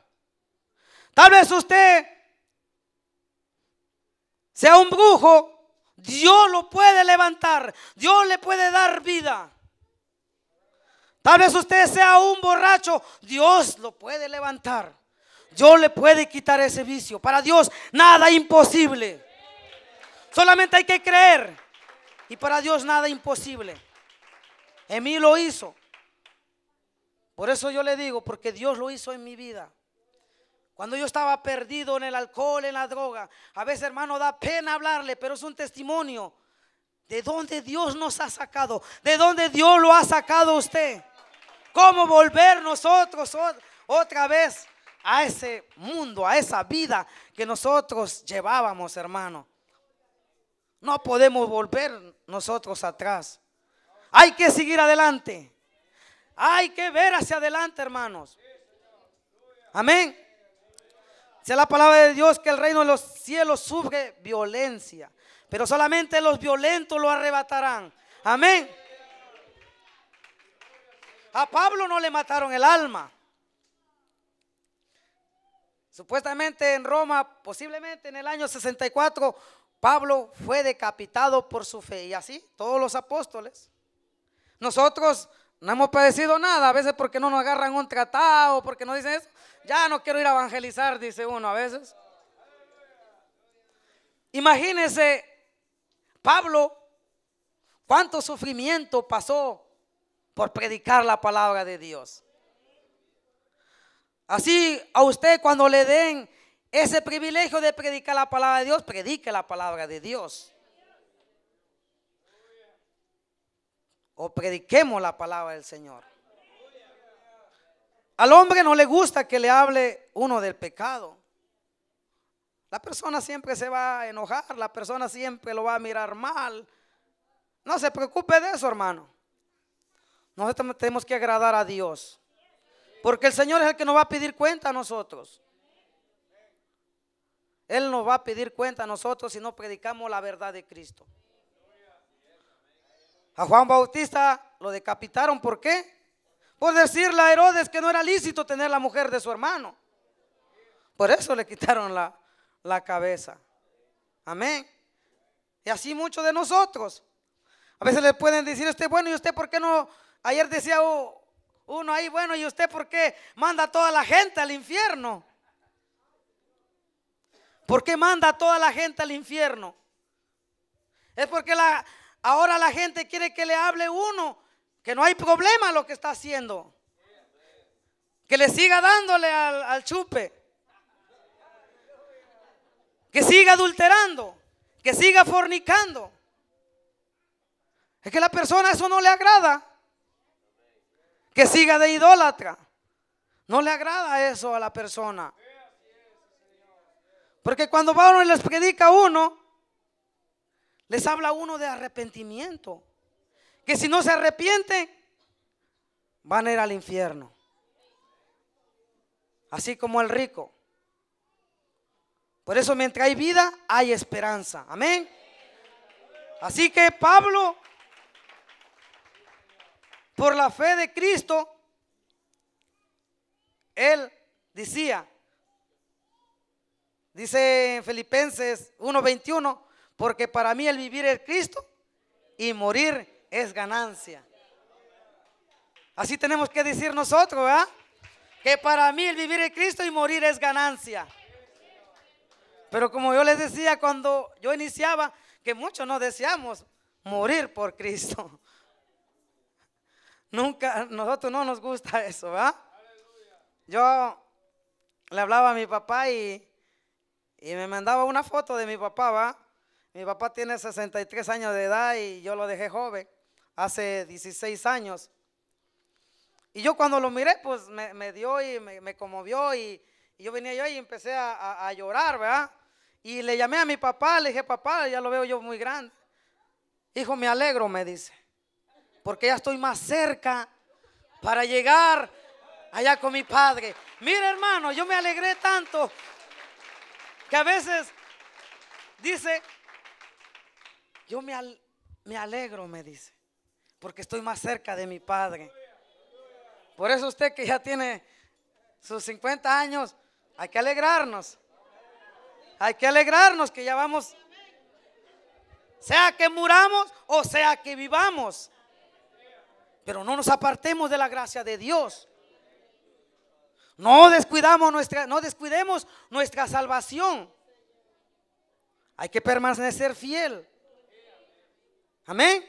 Tal vez usted sea un brujo Dios lo puede levantar. Dios le puede dar vida. Tal vez usted sea un borracho. Dios lo puede levantar. Dios le puede quitar ese vicio. Para Dios nada imposible. Solamente hay que creer. Y para Dios nada imposible. En mí lo hizo. Por eso yo le digo, porque Dios lo hizo en mi vida. Cuando yo estaba perdido en el alcohol, en la droga, a veces hermano da pena hablarle, pero es un testimonio de dónde Dios nos ha sacado, de dónde Dios lo ha sacado usted. ¿Cómo volver nosotros otra vez a ese mundo, a esa vida que nosotros llevábamos, hermano? No podemos volver nosotros atrás. Hay que seguir adelante. Hay que ver hacia adelante, hermanos. Amén. Sea la palabra de Dios que el reino de los cielos sufre violencia, pero solamente los violentos lo arrebatarán. Amén. A Pablo no le mataron el alma. Supuestamente en Roma, posiblemente en el año 64, Pablo fue decapitado por su fe. Y así, todos los apóstoles. Nosotros no hemos padecido nada, a veces porque no nos agarran un tratado, porque no dicen eso. Ya no quiero ir a evangelizar, dice uno a veces. Imagínense, Pablo, cuánto sufrimiento pasó por predicar la palabra de Dios. Así a usted cuando le den ese privilegio de predicar la palabra de Dios, predique la palabra de Dios. o prediquemos la palabra del Señor. Al hombre no le gusta que le hable uno del pecado. La persona siempre se va a enojar, la persona siempre lo va a mirar mal. No se preocupe de eso, hermano. Nosotros tenemos que agradar a Dios. Porque el Señor es el que nos va a pedir cuenta a nosotros. Él nos va a pedir cuenta a nosotros si no predicamos la verdad de Cristo. A Juan Bautista lo decapitaron, ¿por qué? Por decirle a Herodes que no era lícito tener la mujer de su hermano. Por eso le quitaron la, cabeza. Amén. Y así muchos de nosotros. A veces le pueden decir, usted, bueno, ¿y usted por qué no? Ayer decía uno ahí, bueno, ¿y usted por qué manda a toda la gente al infierno? ¿Por qué manda a toda la gente al infierno? Es porque la, Ahora la gente quiere que le hable uno, que no hay problema lo que está haciendo. Que le siga dándole al, chupe. Que siga adulterando. Que siga fornicando. Es que la persona eso no le agrada. Que siga de idólatra. No le agrada eso a la persona. Porque cuando va uno y les predica a uno, les habla uno de arrepentimiento. Que si no se arrepiente, van a ir al infierno. Así como el rico. Por eso mientras hay vida, hay esperanza. Amén. Así que Pablo, por la fe de Cristo, él decía, dice en Filipenses 1:21, porque para mí el vivir es Cristo y morir es ganancia. Así tenemos que decir nosotros, ¿verdad? Que para mí el vivir es Cristo y morir es ganancia. Pero como yo les decía cuando yo iniciaba, que muchos no deseamos morir por Cristo. [LAUGHS] Nunca, nosotros no nos gusta eso, ¿verdad? Yo le hablaba a mi papá y, me mandaba una foto de mi papá, ¿va? Mi papá tiene 63 años de edad y yo lo dejé joven hace 16 años. Y yo cuando lo miré, pues me, dio y me, conmovió y, yo venía yo y empecé a, a, llorar, ¿verdad? Y le llamé a mi papá, le dije, papá, ya lo veo yo muy grande. Hijo, me alegro, me dice, porque ya estoy más cerca para llegar allá con mi padre. Mira, hermano, yo me alegré tanto que a veces dice yo me, me alegro, me dice, porque estoy más cerca de mi Padre. Por eso usted que ya tiene sus 50 años, hay que alegrarnos. Hay que alegrarnos que ya vamos, sea que muramos o sea que vivamos. Pero no nos apartemos de la gracia de Dios. No descuidamos nuestra, no descuidemos nuestra salvación. Hay que permanecer fiel. Amén.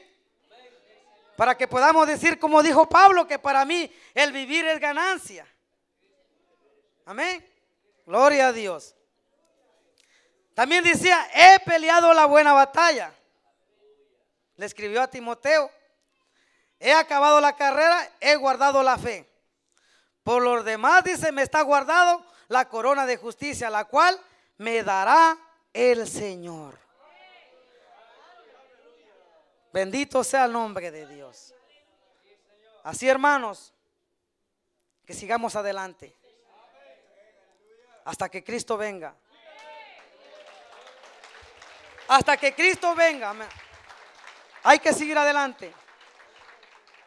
Para que podamos decir, como dijo Pablo, que para mí el vivir es ganancia. Amén. Gloria a Dios. También decía, he peleado la buena batalla. Le escribió a Timoteo, he acabado la carrera, he guardado la fe. Por los demás, dice, me está guardado la corona de justicia, la cual me dará el Señor. Bendito sea el nombre de Dios. Así, hermanos, que sigamos adelante hasta que Cristo venga. Hasta que Cristo venga. Hay que seguir adelante.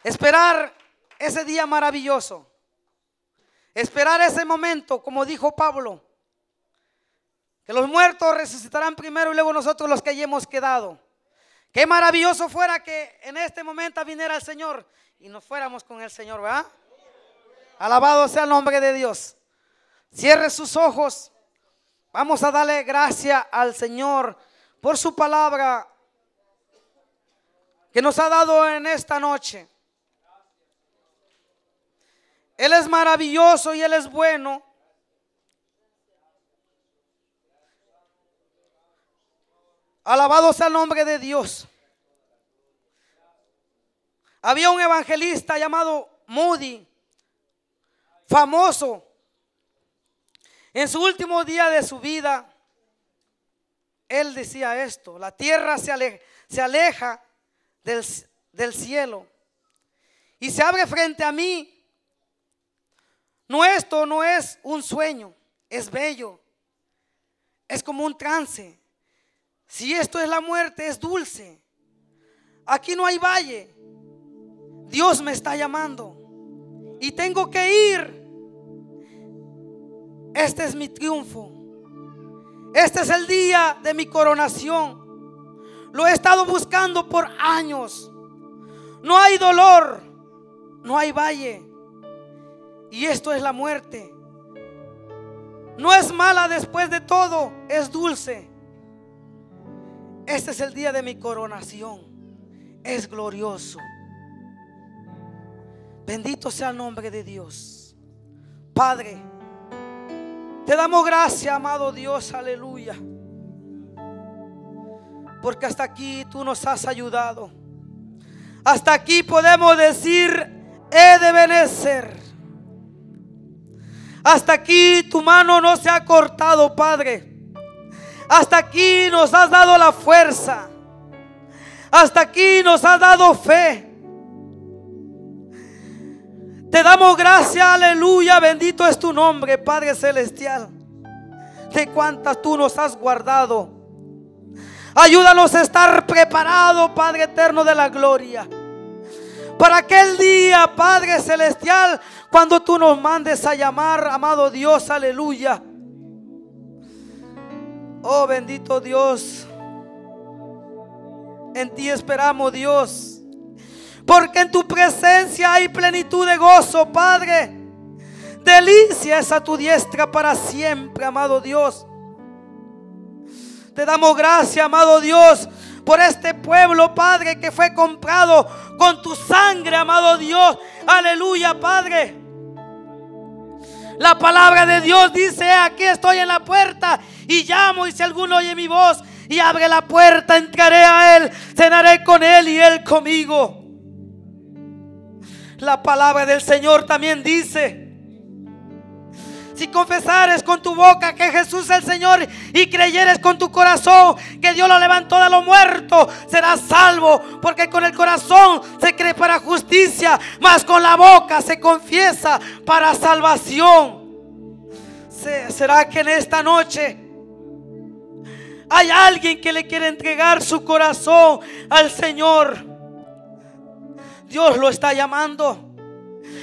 Esperar ese día maravilloso. Esperar ese momento, como dijo Pablo, que los muertos resucitarán primero y luego nosotros los que hayamos quedado. Qué maravilloso fuera que en este momento viniera el Señor y nos fuéramos con el Señor, ¿verdad? Alabado sea el nombre de Dios. Cierre sus ojos. Vamos a darle gracias al Señor por su palabra que nos ha dado en esta noche. Él es maravilloso y Él es bueno. Alabado sea el nombre de Dios. Había un evangelista llamado Moody, famoso. En su último día de su vida, él decía esto, la tierra se aleja, se aleja del, del cielo y se abre frente a mí. No, esto no es un sueño, es bello, es como un trance si esto es la muerte, es dulce. Aquí no hay valle. Dios me está llamando. Y tengo que ir. Este es mi triunfo. Este es el día de mi coronación. Lo he estado buscando por años. No hay dolor. No hay valle. Y esto es la muerte. No es mala después de todo. Es dulce. Este es el día de mi coronación. Es glorioso. Bendito sea el nombre de Dios. Padre, te damos gracias, amado Dios, aleluya. Porque hasta aquí tú nos has ayudado. Hasta aquí podemos decir, he de vencer Hasta aquí tu mano no se ha cortado, Padre. Hasta aquí nos has dado la fuerza. Hasta aquí nos has dado fe. Te damos gracias, aleluya, bendito es tu nombre, Padre Celestial, de cuantas tú nos has guardado. Ayúdanos a estar preparados, Padre Eterno de la Gloria, para aquel día, Padre Celestial, cuando tú nos mandes a llamar, amado Dios, aleluya. Oh bendito Dios. En ti esperamos Dios. Porque en tu presencia hay plenitud de gozo, Padre. Delicia es a tu diestra para siempre, amado Dios. Te damos gracias, amado Dios, por este pueblo, Padre, que fue comprado con tu sangre, amado Dios. Aleluya, Padre. La palabra de Dios dice, aquí estoy en la puerta y llamo y si alguno oye mi voz y abre la puerta, entraré a él, cenaré con él y él conmigo. La palabra del Señor también dice, si confesares con tu boca que Jesús es el Señor y creyeres con tu corazón que Dios lo levantó de los muertos, serás salvo. Porque con el corazón se cree para justicia, mas con la boca se confiesa para salvación. ¿Será que en esta noche hay alguien que le quiere entregar su corazón al Señor? Dios lo está llamando.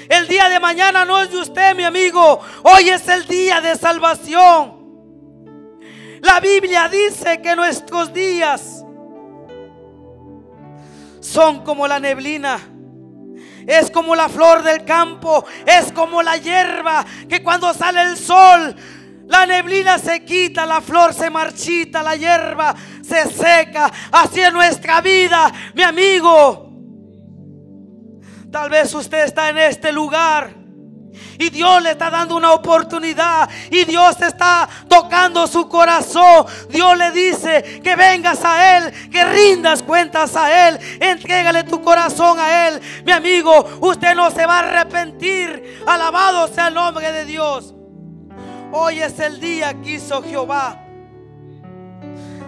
El día de mañana no es de usted, mi amigo. Hoy es el día de salvación. La Biblia dice que nuestros días son como la neblina. Es como la flor del campo, es como la hierba que cuando sale el sol, la neblina se quita, la flor se marchita, la hierba se seca. Así es nuestra vida, mi amigo. Tal vez usted está en este lugar y Dios le está dando una oportunidad y Dios está tocando su corazón. Dios le dice que vengas a Él, que rindas cuentas a Él, entrégale tu corazón a Él. Mi amigo, usted no se va a arrepentir. Alabado sea el nombre de Dios. Hoy es el día que hizo Jehová.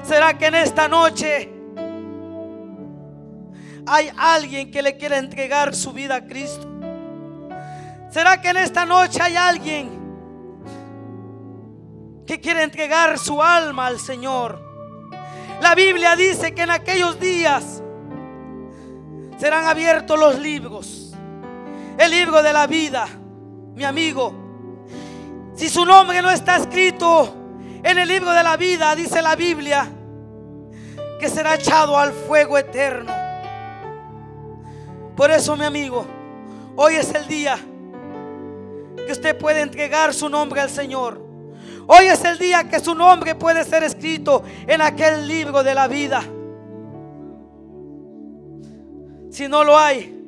¿Será que en esta noche hay alguien que le quiera entregar su vida a Cristo? ¿Será que en esta noche hay alguien que quiere entregar su alma al Señor? La Biblia dice que en aquellos días serán abiertos los libros. El libro de la vida, mi amigo. Si su nombre no está escrito en el libro de la vida, dice la Biblia, que será echado al fuego eterno. Por eso, mi amigo, hoy es el día que usted puede entregar su nombre al Señor. Hoy es el día que su nombre puede ser escrito en aquel libro de la vida. Si no lo hay,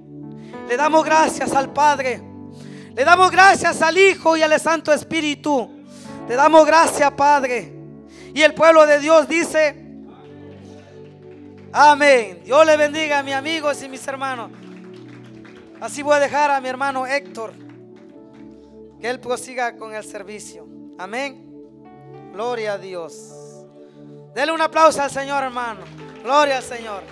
le damos gracias al Padre. Le damos gracias al Hijo y al Santo Espíritu. Le damos gracias, Padre. Y el pueblo de Dios dice, amén. Dios le bendiga a mis amigos y mis hermanos. Así voy a dejar a mi hermano Héctor, que él prosiga con el servicio. Amén. Gloria a Dios. Dele un aplauso al Señor, hermano. Gloria al Señor.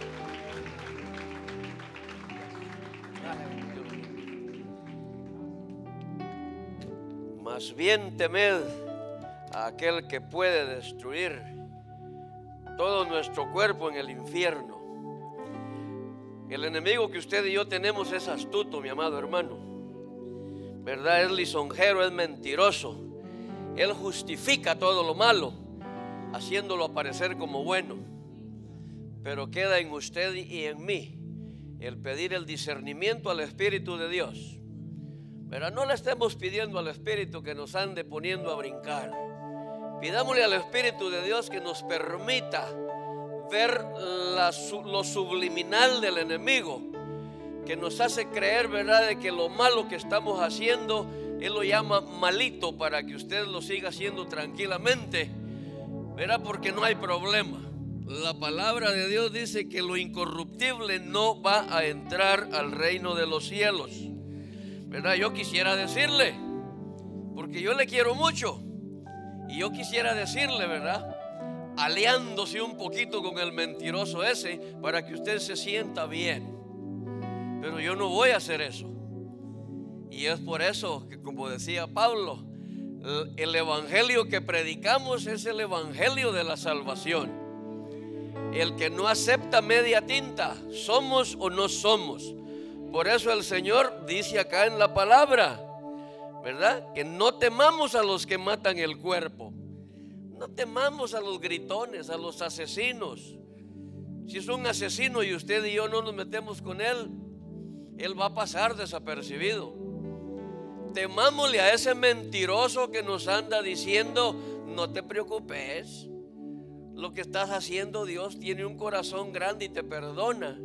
Más bien temed a aquel que puede destruir todo nuestro cuerpo en el infierno el enemigo que usted y yo tenemos es astuto, mi amado hermano. ¿Verdad? Es lisonjero, es mentiroso. Él justifica todo lo malo, haciéndolo aparecer como bueno. Pero queda en usted y en mí el pedir el discernimiento al Espíritu de Dios. Pero no le estemos pidiendo al Espíritu que nos ande poniendo a brincar. Pidámosle al Espíritu de Dios que nos permita ver lo subliminal del enemigo, que nos hace creer, ¿verdad?, de que lo malo que estamos haciendo, él lo llama malito para que usted lo siga haciendo tranquilamente, ¿verdad?, porque no hay problema. La palabra de Dios dice que lo incorruptible no va a entrar al reino de los cielos. ¿Verdad? Yo quisiera decirle, porque yo le quiero mucho, y yo quisiera decirle, ¿verdad? aliándose un poquito con el mentiroso ese para que usted se sienta bien. Pero yo no voy a hacer eso. Y es por eso que, como decía Pablo, el evangelio que predicamos es el evangelio de la salvación. El que no acepta media tinta, somos o no somos. Por eso el Señor dice acá en la palabra, ¿verdad? Que no temamos a los que matan el cuerpo, no temamos a los gritones, a los asesinos. Si es un asesino y usted y yo no nos metemos con él, él va a pasar desapercibido. Temámosle a ese mentiroso que nos anda diciendo, no te preocupes, lo que estás haciendo Dios tiene un corazón grande y te perdona.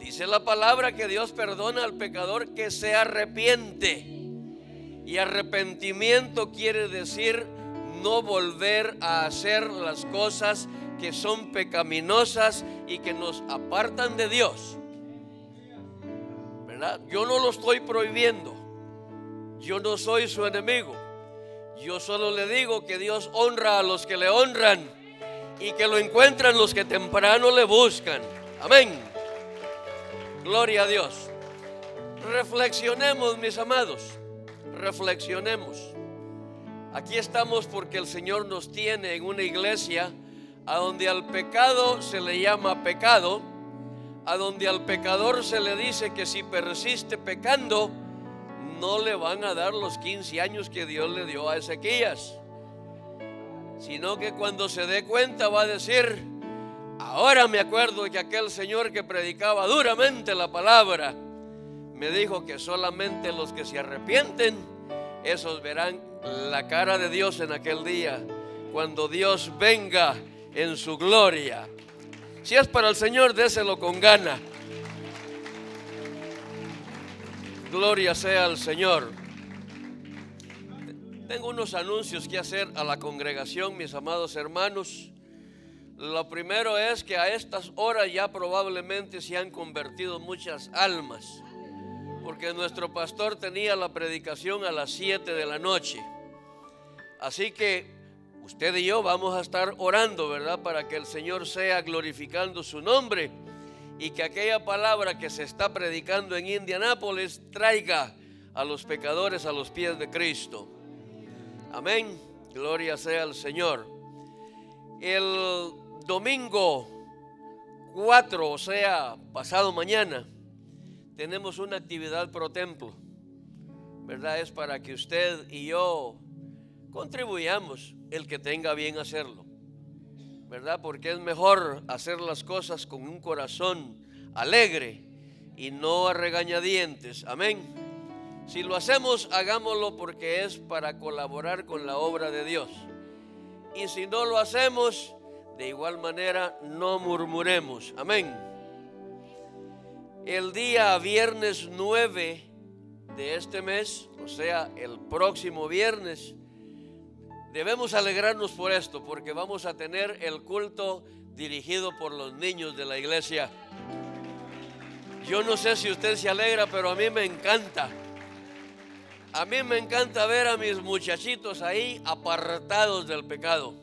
Dice la palabra que Dios perdona al pecador que se arrepiente. Y arrepentimiento quiere decir no volver a hacer las cosas que son pecaminosas y que nos apartan de Dios. ¿Verdad? Yo no lo estoy prohibiendo. Yo no soy su enemigo. Yo solo le digo que Dios honra a los que le honran y que lo encuentran los que temprano le buscan. Amén. Gloria a Dios. Reflexionemos, mis amados. Reflexionemos. Aquí estamos porque el Señor nos tiene en una iglesia a donde al pecado se le llama pecado, a donde al pecador se le dice que si persiste pecando, no le van a dar los 15 años que Dios le dio a Ezequías, sino que cuando se dé cuenta va a decir, ahora me acuerdo que aquel señor que predicaba duramente la palabra, me dijo que solamente los que se arrepienten, esos verán la cara de Dios en aquel día, cuando Dios venga en su gloria. Si es para el Señor, déselo con gana. Gloria sea al Señor. Tengo unos anuncios que hacer a la congregación, mis amados hermanos. Lo primero es que a estas horas ya probablemente se han convertido muchas almas porque nuestro pastor tenía la predicación a las 7 de la noche. Así que usted y yo vamos a estar orando, ¿verdad? Para que el Señor sea glorificando su nombre y que aquella palabra que se está predicando en Indianápolis traiga a los pecadores a los pies de Cristo. Amén. Gloria sea al Señor. El domingo 4, o sea, pasado mañana, tenemos una actividad pro templo ¿verdad? Es para que usted y yo contribuyamos el que tenga bien hacerlo, ¿verdad? Porque es mejor hacer las cosas con un corazón alegre y no a regañadientes. Amén. Si lo hacemos, hagámoslo porque es para colaborar con la obra de Dios. Y si no lo hacemos, de igual manera no murmuremos. Amén el día viernes 9 de este mes, o sea, el próximo viernes, debemos alegrarnos por esto, porque vamos a tener el culto dirigido por los niños de la iglesia. Yo no sé si usted se alegra, pero a mí me encanta. A mí me encanta ver a mis muchachitos ahí apartados del pecado,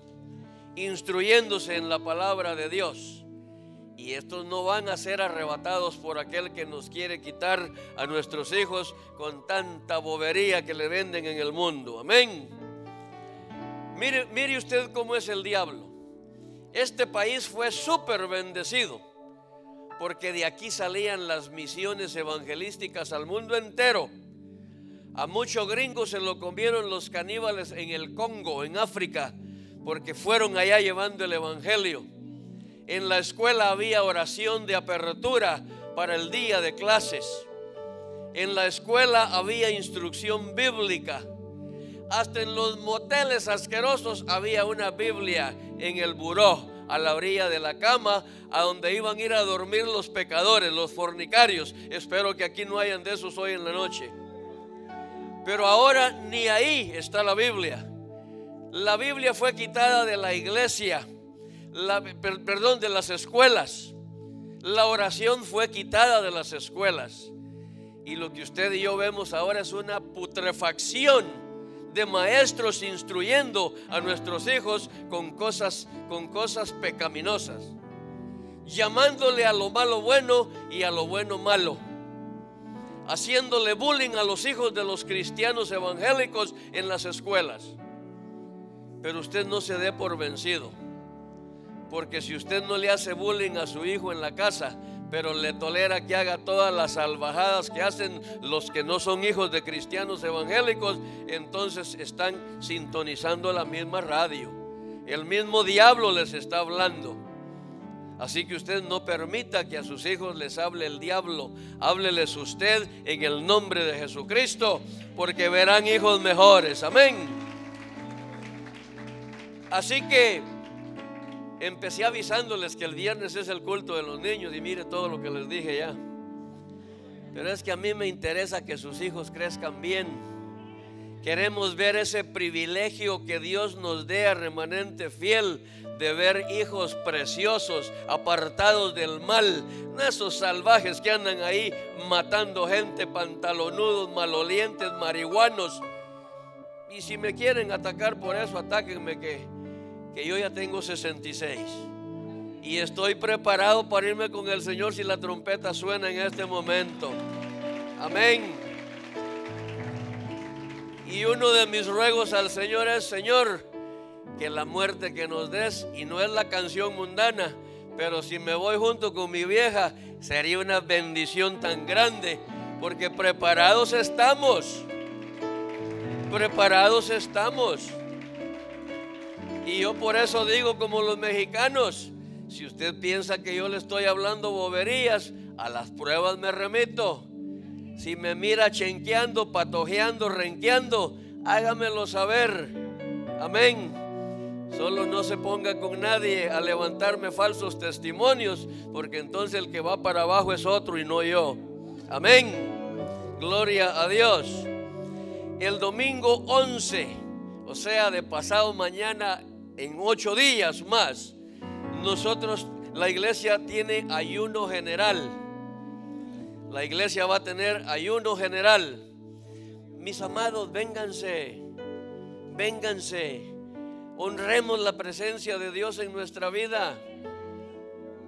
instruyéndose en la palabra de Dios. Y estos no van a ser arrebatados por aquel que nos quiere quitar a nuestros hijos con tanta bobería que le venden en el mundo. Amén. Mire, mire usted cómo es el diablo. Este país fue súper bendecido porque de aquí salían las misiones evangelísticas al mundo entero. A muchos gringos se lo comieron los caníbales en el Congo, en África, porque fueron allá llevando el Evangelio. En la escuela había oración de apertura para el día de clases. En la escuela había instrucción bíblica. Hasta en los moteles asquerosos había una Biblia en el buró, a la orilla de la cama, a donde iban a ir a dormir los pecadores, los fornicarios. Espero que aquí no hayan de esos hoy en la noche. Pero ahora ni ahí está la Biblia. La Biblia fue quitada de la iglesia perdón, de las escuelas. La oración fue quitada de las escuelas. Y lo que usted y yo vemos ahora es una putrefacción de maestros instruyendo a nuestros hijos con cosas, con cosas pecaminosas, llamándole a lo malo bueno y a lo bueno malo, haciéndole bullying a los hijos de los cristianos evangélicos en las escuelas. Pero usted no se dé por vencido. Porque si usted no le hace bullying a su hijo en la casa, pero le tolera que haga todas las salvajadas que hacen los que no son hijos de cristianos evangélicos, entonces están sintonizando la misma radio. El mismo diablo les está hablando. Así que usted no permita que a sus hijos les hable el diablo. Hábleles usted en el nombre de Jesucristo, porque verán hijos mejores. Amén. Así que Empecé avisándoles que el viernes es el culto de los niños y mire todo lo que les dije ya. Pero es que a mí me interesa que sus hijos crezcan bien. Queremos ver ese privilegio que Dios nos dé a remanente fiel de ver hijos preciosos, apartados del mal, no esos salvajes que andan ahí matando gente, pantalonudos, malolientes, marihuanos. Y si me quieren atacar por eso, atáquenme que que yo ya tengo 66 y estoy preparado para irme con el Señor si la trompeta suena en este momento. Amén. Y uno de mis ruegos al Señor es, Señor, que la muerte que nos des, y no es la canción mundana, pero si me voy junto con mi vieja, sería una bendición tan grande, porque preparados estamos, preparados estamos. Y yo por eso digo como los mexicanos, si usted piensa que yo le estoy hablando boberías, a las pruebas me remito. Si me mira chenqueando, patojeando, renqueando, hágamelo saber. Amén. Solo no se ponga con nadie a levantarme falsos testimonios, porque entonces el que va para abajo es otro y no yo. Amén. Gloria a Dios. El domingo 11, o sea, de pasado mañana en ocho días más, nosotros, la iglesia tiene ayuno general. La iglesia va a tener ayuno general. Mis amados, vénganse, vénganse. Honremos la presencia de Dios en nuestra vida.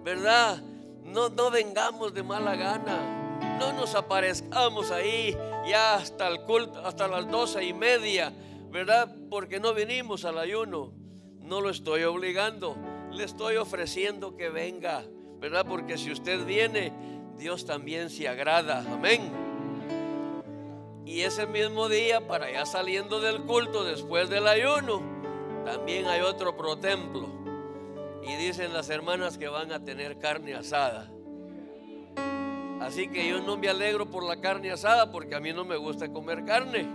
¿Verdad? No, no vengamos de mala gana. No nos aparezcamos ahí ya hasta el culto, hasta las doce y media. ¿Verdad? Porque no vinimos al ayuno. No lo estoy obligando, le estoy ofreciendo que venga, ¿verdad? Porque si usted viene, Dios también se agrada, amén. Y ese mismo día, para ya saliendo del culto, después del ayuno, también hay otro protemplo Y dicen las hermanas que van a tener carne asada. Así que yo no me alegro por la carne asada porque a mí no me gusta comer carne.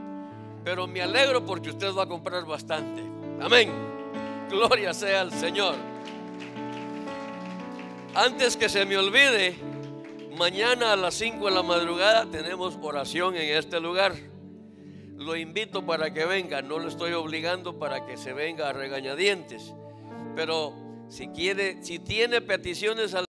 Pero me alegro porque usted va a comprar bastante. Amén. Gloria sea al Señor. Antes que se me olvide, mañana a las 5 de la madrugada tenemos oración en este lugar. Lo invito para que venga, no lo estoy obligando para que se venga a regañadientes, pero si quiere, si tiene peticiones al